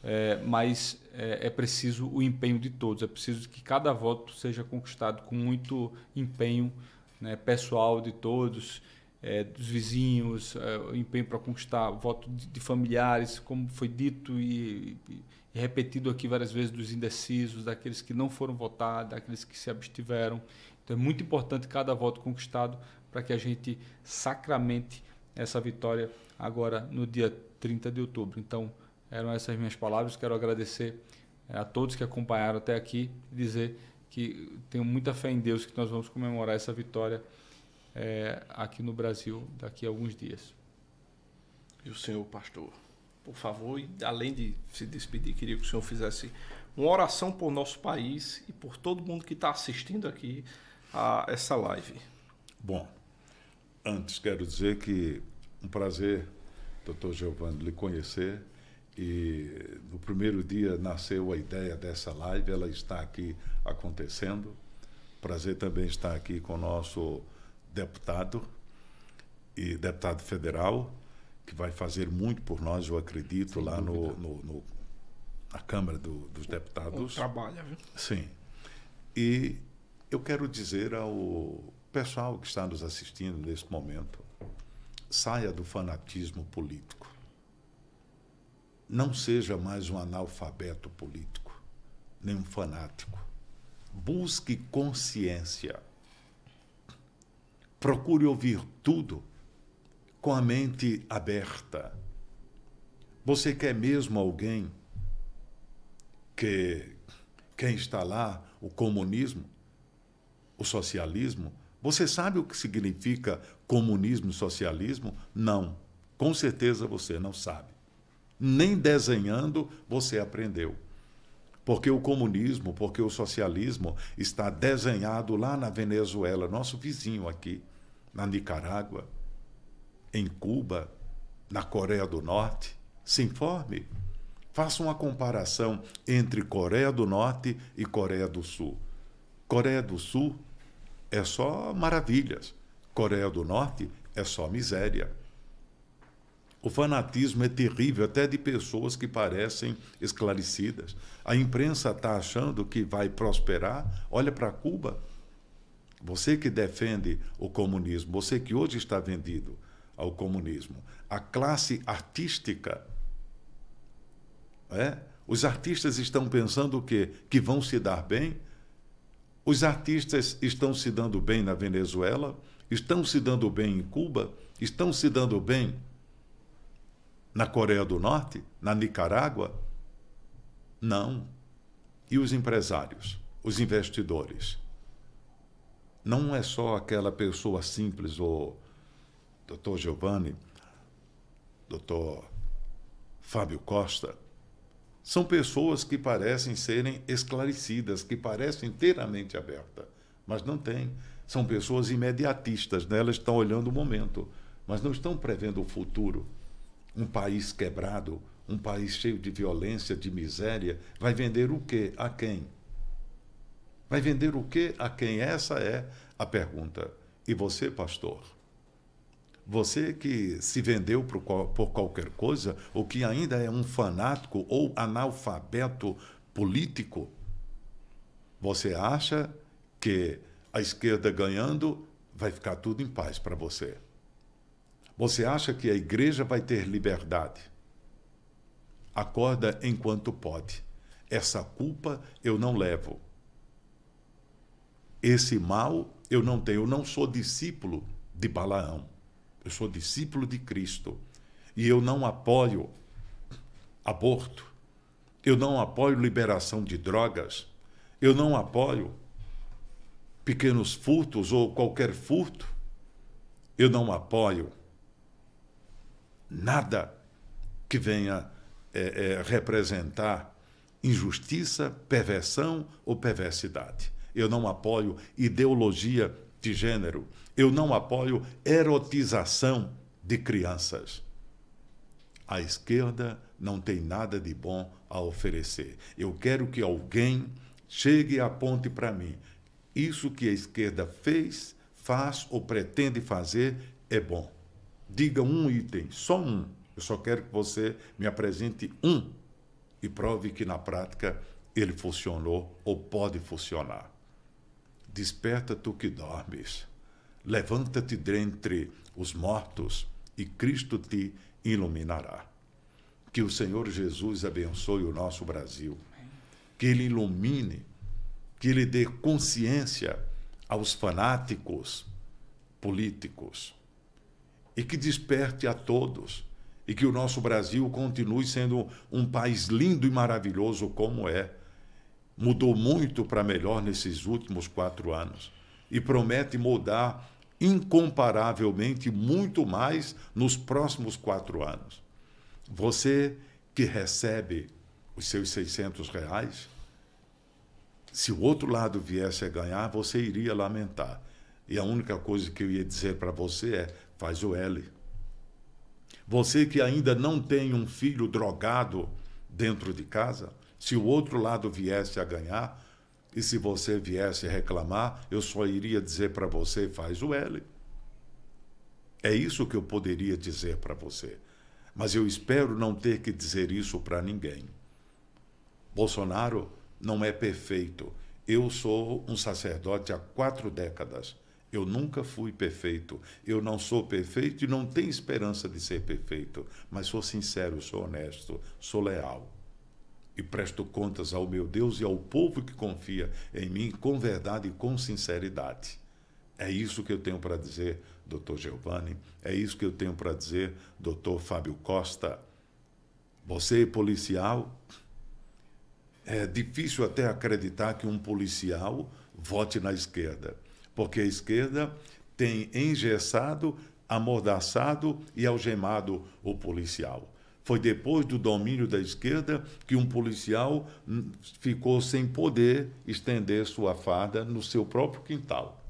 é, mas é, é, preciso o empenho de todos, é preciso que cada voto seja conquistado com muito empenho né, pessoal de todos. É, dos vizinhos, é, empenho para conquistar voto de, de, familiares, como foi dito e, e repetido aqui várias vezes dos indecisos, daqueles que não foram votar, daqueles que se abstiveram. Então é muito importante cada voto conquistado para que a gente sacramente essa vitória agora no dia 30 de outubro. Então eram essas minhas palavras. Quero agradecer eh, a todos que acompanharam até aqui e dizer que tenho muita fé em Deus que nós vamos comemorar essa vitória é, aqui no Brasil daqui a alguns dias. E o senhor, pastor? por favor, e além de se despedir, queria que o senhor fizesse uma oração por nosso país e por todo mundo que está assistindo aqui a essa live. Bom, antes quero dizer que um prazer, doutor Giovanni, lhe conhecer. E no primeiro dia nasceu a ideia dessa live, ela está aqui acontecendo. Prazer também estar aqui com o nosso deputado e deputado federal, que vai fazer muito por nós, eu acredito, Sem lá no, no, no, na Câmara do, dos Deputados. O trabalha, viu? Sim. E eu quero dizer ao pessoal que está nos assistindo neste momento, saia do fanatismo político. Não seja mais um analfabeto político, nem um fanático. Busque consciência. Procure ouvir tudo com a mente aberta. Você quer mesmo alguém que quem está lá, o comunismo, o socialismo? Você sabe o que significa comunismo e socialismo? Não. Com certeza você não sabe. Nem desenhando você aprendeu. Porque o comunismo, porque o socialismo está desenhado lá na Venezuela, nosso vizinho aqui, na Nicarágua, em Cuba, na Coreia do Norte. Se informe. Faça uma comparação entre Coreia do Norte e Coreia do Sul. Coreia do Sul é só maravilhas. Coreia do Norte é só miséria. O fanatismo é terrível, até de pessoas que parecem esclarecidas. A imprensa está achando que vai prosperar. Olha para Cuba. Você que defende o comunismo, você que hoje está vendido, ao comunismo. A classe artística. É? Os artistas estão pensando o quê? Que vão se dar bem? Os artistas estão se dando bem na Venezuela? Estão se dando bem em Cuba? Estão se dando bem na Coreia do Norte? Na Nicarágua? Não. E os empresários? Os investidores? Não é só aquela pessoa simples ou doutor Giovanni, doutor Fábio Costa, são pessoas que parecem serem esclarecidas, que parecem ter a mente aberta, mas não têm. São pessoas imediatistas, né? elas estão olhando o momento, mas não estão prevendo o futuro. Um país quebrado, um país cheio de violência, de miséria, vai vender o quê? A quem? Vai vender o quê? A quem? Essa é a pergunta. E você, pastor? Você que se vendeu por, por qualquer coisa, ou que ainda é um fanático ou analfabeto político, você acha que a esquerda ganhando vai ficar tudo em paz para você? Você acha que a igreja vai ter liberdade? Acorda enquanto pode. Essa culpa eu não levo. Esse mal eu não tenho. Eu não sou discípulo de Balaão. Eu sou discípulo de Cristo e eu não apoio aborto, eu não apoio liberação de drogas, eu não apoio pequenos furtos ou qualquer furto, eu não apoio nada que venha é, é, representar injustiça, perversão ou perversidade. Eu não apoio ideologia de gênero. Eu não apoio erotização de crianças. A esquerda não tem nada de bom a oferecer. Eu quero que alguém chegue e aponte para mim. Isso que a esquerda fez, faz ou pretende fazer é bom. Diga um item, só um. Eu só quero que você me apresente um e prove que na prática ele funcionou ou pode funcionar. Desperta tu que dormes. Levanta-te dentre os mortos e Cristo te iluminará. Que o Senhor Jesus abençoe o nosso Brasil. Que ele ilumine, que ele dê consciência aos fanáticos políticos e que desperte a todos e que o nosso Brasil continue sendo um país lindo e maravilhoso como é. Mudou muito para melhor nesses últimos quatro anos e promete mudar incomparavelmente muito mais nos próximos quatro anos. Você que recebe os seus 600 reais, se o outro lado viesse a ganhar, você iria lamentar. E a única coisa que eu ia dizer para você é: faz o L. Você que ainda não tem um filho drogado dentro de casa, se o outro lado viesse a ganhar, e se você viesse reclamar, eu só iria dizer para você: faz o L. É isso que eu poderia dizer para você. Mas eu espero não ter que dizer isso para ninguém. Bolsonaro não é perfeito. Eu sou um sacerdote há quatro décadas. Eu nunca fui perfeito. Eu não sou perfeito e não tenho esperança de ser perfeito. Mas sou sincero, sou honesto, sou leal e presto contas ao meu Deus e ao povo que confia em mim com verdade e com sinceridade. É isso que eu tenho para dizer, doutor Giovanni. É isso que eu tenho para dizer, doutor Fábio Costa. Você, policial, é difícil até acreditar que um policial vote na esquerda, porque a esquerda tem engessado, amordaçado e algemado o policial. Foi depois do domínio da esquerda que um policial ficou sem poder estender sua farda no seu próprio quintal.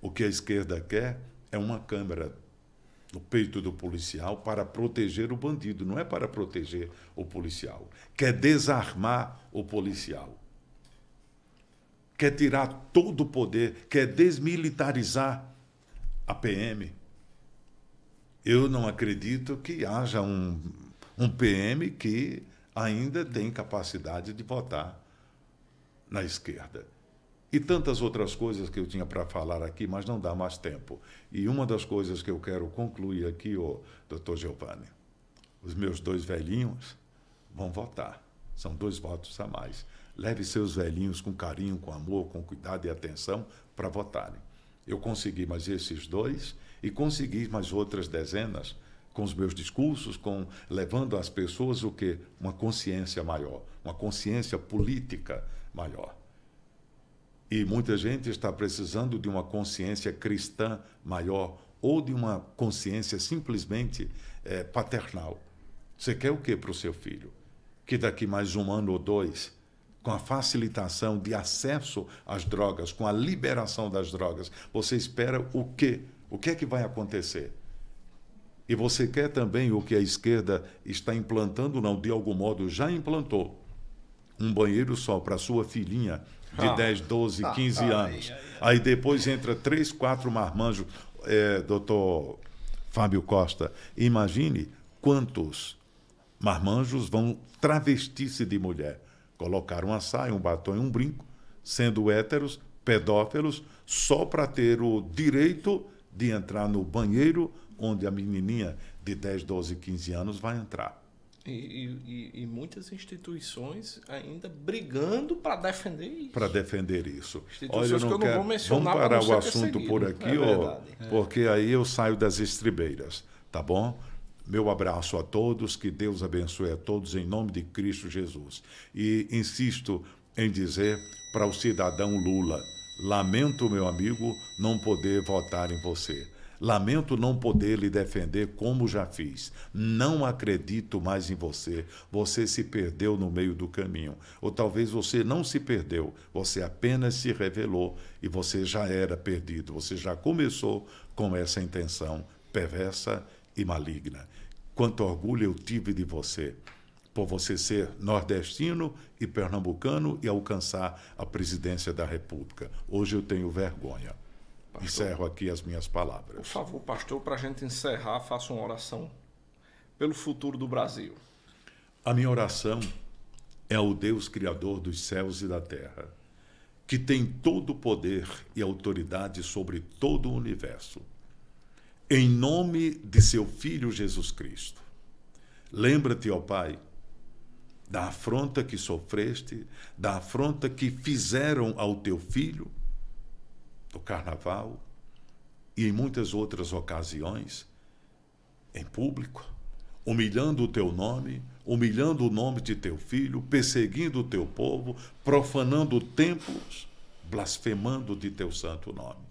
O que a esquerda quer é uma câmera no peito do policial para proteger o bandido, não é para proteger o policial. Quer desarmar o policial. Quer tirar todo o poder, quer desmilitarizar a PM eu não acredito que haja um, um PM que ainda tem capacidade de votar na esquerda. E tantas outras coisas que eu tinha para falar aqui, mas não dá mais tempo. E uma das coisas que eu quero concluir aqui, o doutor Giovanni, os meus dois velhinhos vão votar. São dois votos a mais. Leve seus velhinhos com carinho, com amor, com cuidado e atenção para votarem. Eu consegui mas esses dois e consegui mais outras dezenas com os meus discursos, com levando as pessoas o que uma consciência maior, uma consciência política maior. E muita gente está precisando de uma consciência cristã maior ou de uma consciência simplesmente é, paternal. Você quer o que para o seu filho? Que daqui mais um ano ou dois, com a facilitação de acesso às drogas, com a liberação das drogas, você espera o que o que é que vai acontecer? E você quer também o que a esquerda está implantando, não, de algum modo já implantou. Um banheiro só para sua filhinha de ah, 10, 12, 15 ah, anos. Aí, aí, depois entra três, quatro marmanjos. É, doutor Fábio Costa, imagine quantos marmanjos vão travestir-se de mulher. Colocar uma saia, um batom e um brinco, sendo héteros, pedófilos, só para ter o direito de entrar no banheiro onde a menininha de 10, 12, 15 anos vai entrar. E, e, e muitas instituições ainda brigando para defender isso. Para defender isso. Olha, eu não, que eu não quero... vou mencionar Vamos parar o assunto por aqui, né? é ó, é. porque aí eu saio das estribeiras, tá bom? Meu abraço a todos, que Deus abençoe a todos em nome de Cristo Jesus. E insisto em dizer para o cidadão Lula, Lamento, meu amigo, não poder votar em você. Lamento não poder lhe defender como já fiz. Não acredito mais em você. Você se perdeu no meio do caminho. Ou talvez você não se perdeu, você apenas se revelou e você já era perdido. Você já começou com essa intenção perversa e maligna. Quanto orgulho eu tive de você por você ser nordestino e pernambucano e alcançar a presidência da República. Hoje eu tenho vergonha. Pastor, Encerro aqui as minhas palavras. Por favor, pastor, para a gente encerrar, faça uma oração pelo futuro do Brasil. A minha oração é ao Deus Criador dos céus e da terra, que tem todo o poder e autoridade sobre todo o universo. Em nome de seu Filho Jesus Cristo. Lembra-te, ó Pai, da afronta que sofreste, da afronta que fizeram ao teu filho, no carnaval e em muitas outras ocasiões, em público, humilhando o teu nome, humilhando o nome de teu filho, perseguindo o teu povo, profanando templos, blasfemando de teu santo nome.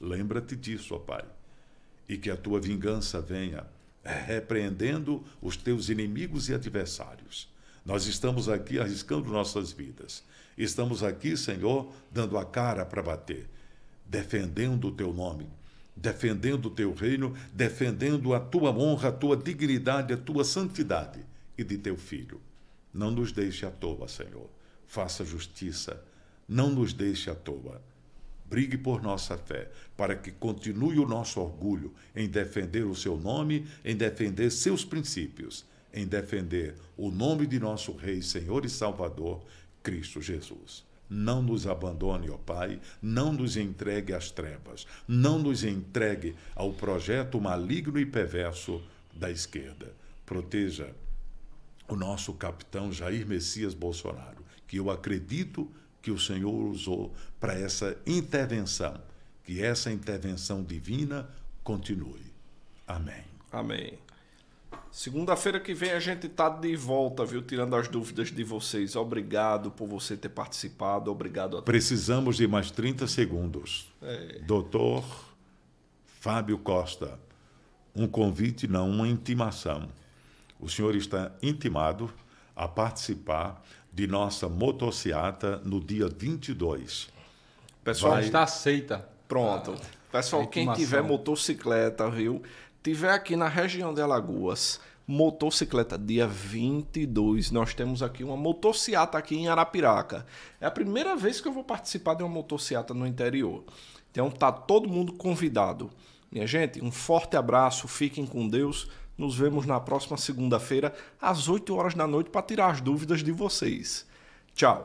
Lembra-te disso, ó Pai, e que a tua vingança venha repreendendo os teus inimigos e adversários nós estamos aqui arriscando nossas vidas. Estamos aqui, Senhor, dando a cara para bater, defendendo o teu nome, defendendo o teu reino, defendendo a tua honra, a tua dignidade, a tua santidade e de teu filho. Não nos deixe à toa, Senhor. Faça justiça. Não nos deixe à toa. Brigue por nossa fé, para que continue o nosso orgulho em defender o seu nome, em defender seus princípios em defender o nome de nosso Rei, Senhor e Salvador, Cristo Jesus. Não nos abandone, ó Pai, não nos entregue às trevas, não nos entregue ao projeto maligno e perverso da esquerda. Proteja o nosso capitão Jair Messias Bolsonaro, que eu acredito que o Senhor usou para essa intervenção, que essa intervenção divina continue. Amém. Amém. Segunda-feira que vem a gente tá de volta, viu? Tirando as dúvidas de vocês. Obrigado por você ter participado. Obrigado a Precisamos de mais 30 segundos. É. Doutor Fábio Costa, um convite, não uma intimação. O senhor está intimado a participar de nossa motociata no dia 22. Pessoal, Vai... está aceita. Pronto. Ah, Pessoal, quem tiver motocicleta, viu? tiver aqui na região de Alagoas, motocicleta, dia 22, nós temos aqui uma motociata aqui em Arapiraca. É a primeira vez que eu vou participar de uma motociata no interior. Então tá todo mundo convidado. Minha gente, um forte abraço, fiquem com Deus. Nos vemos na próxima segunda-feira, às 8 horas da noite, para tirar as dúvidas de vocês. Tchau!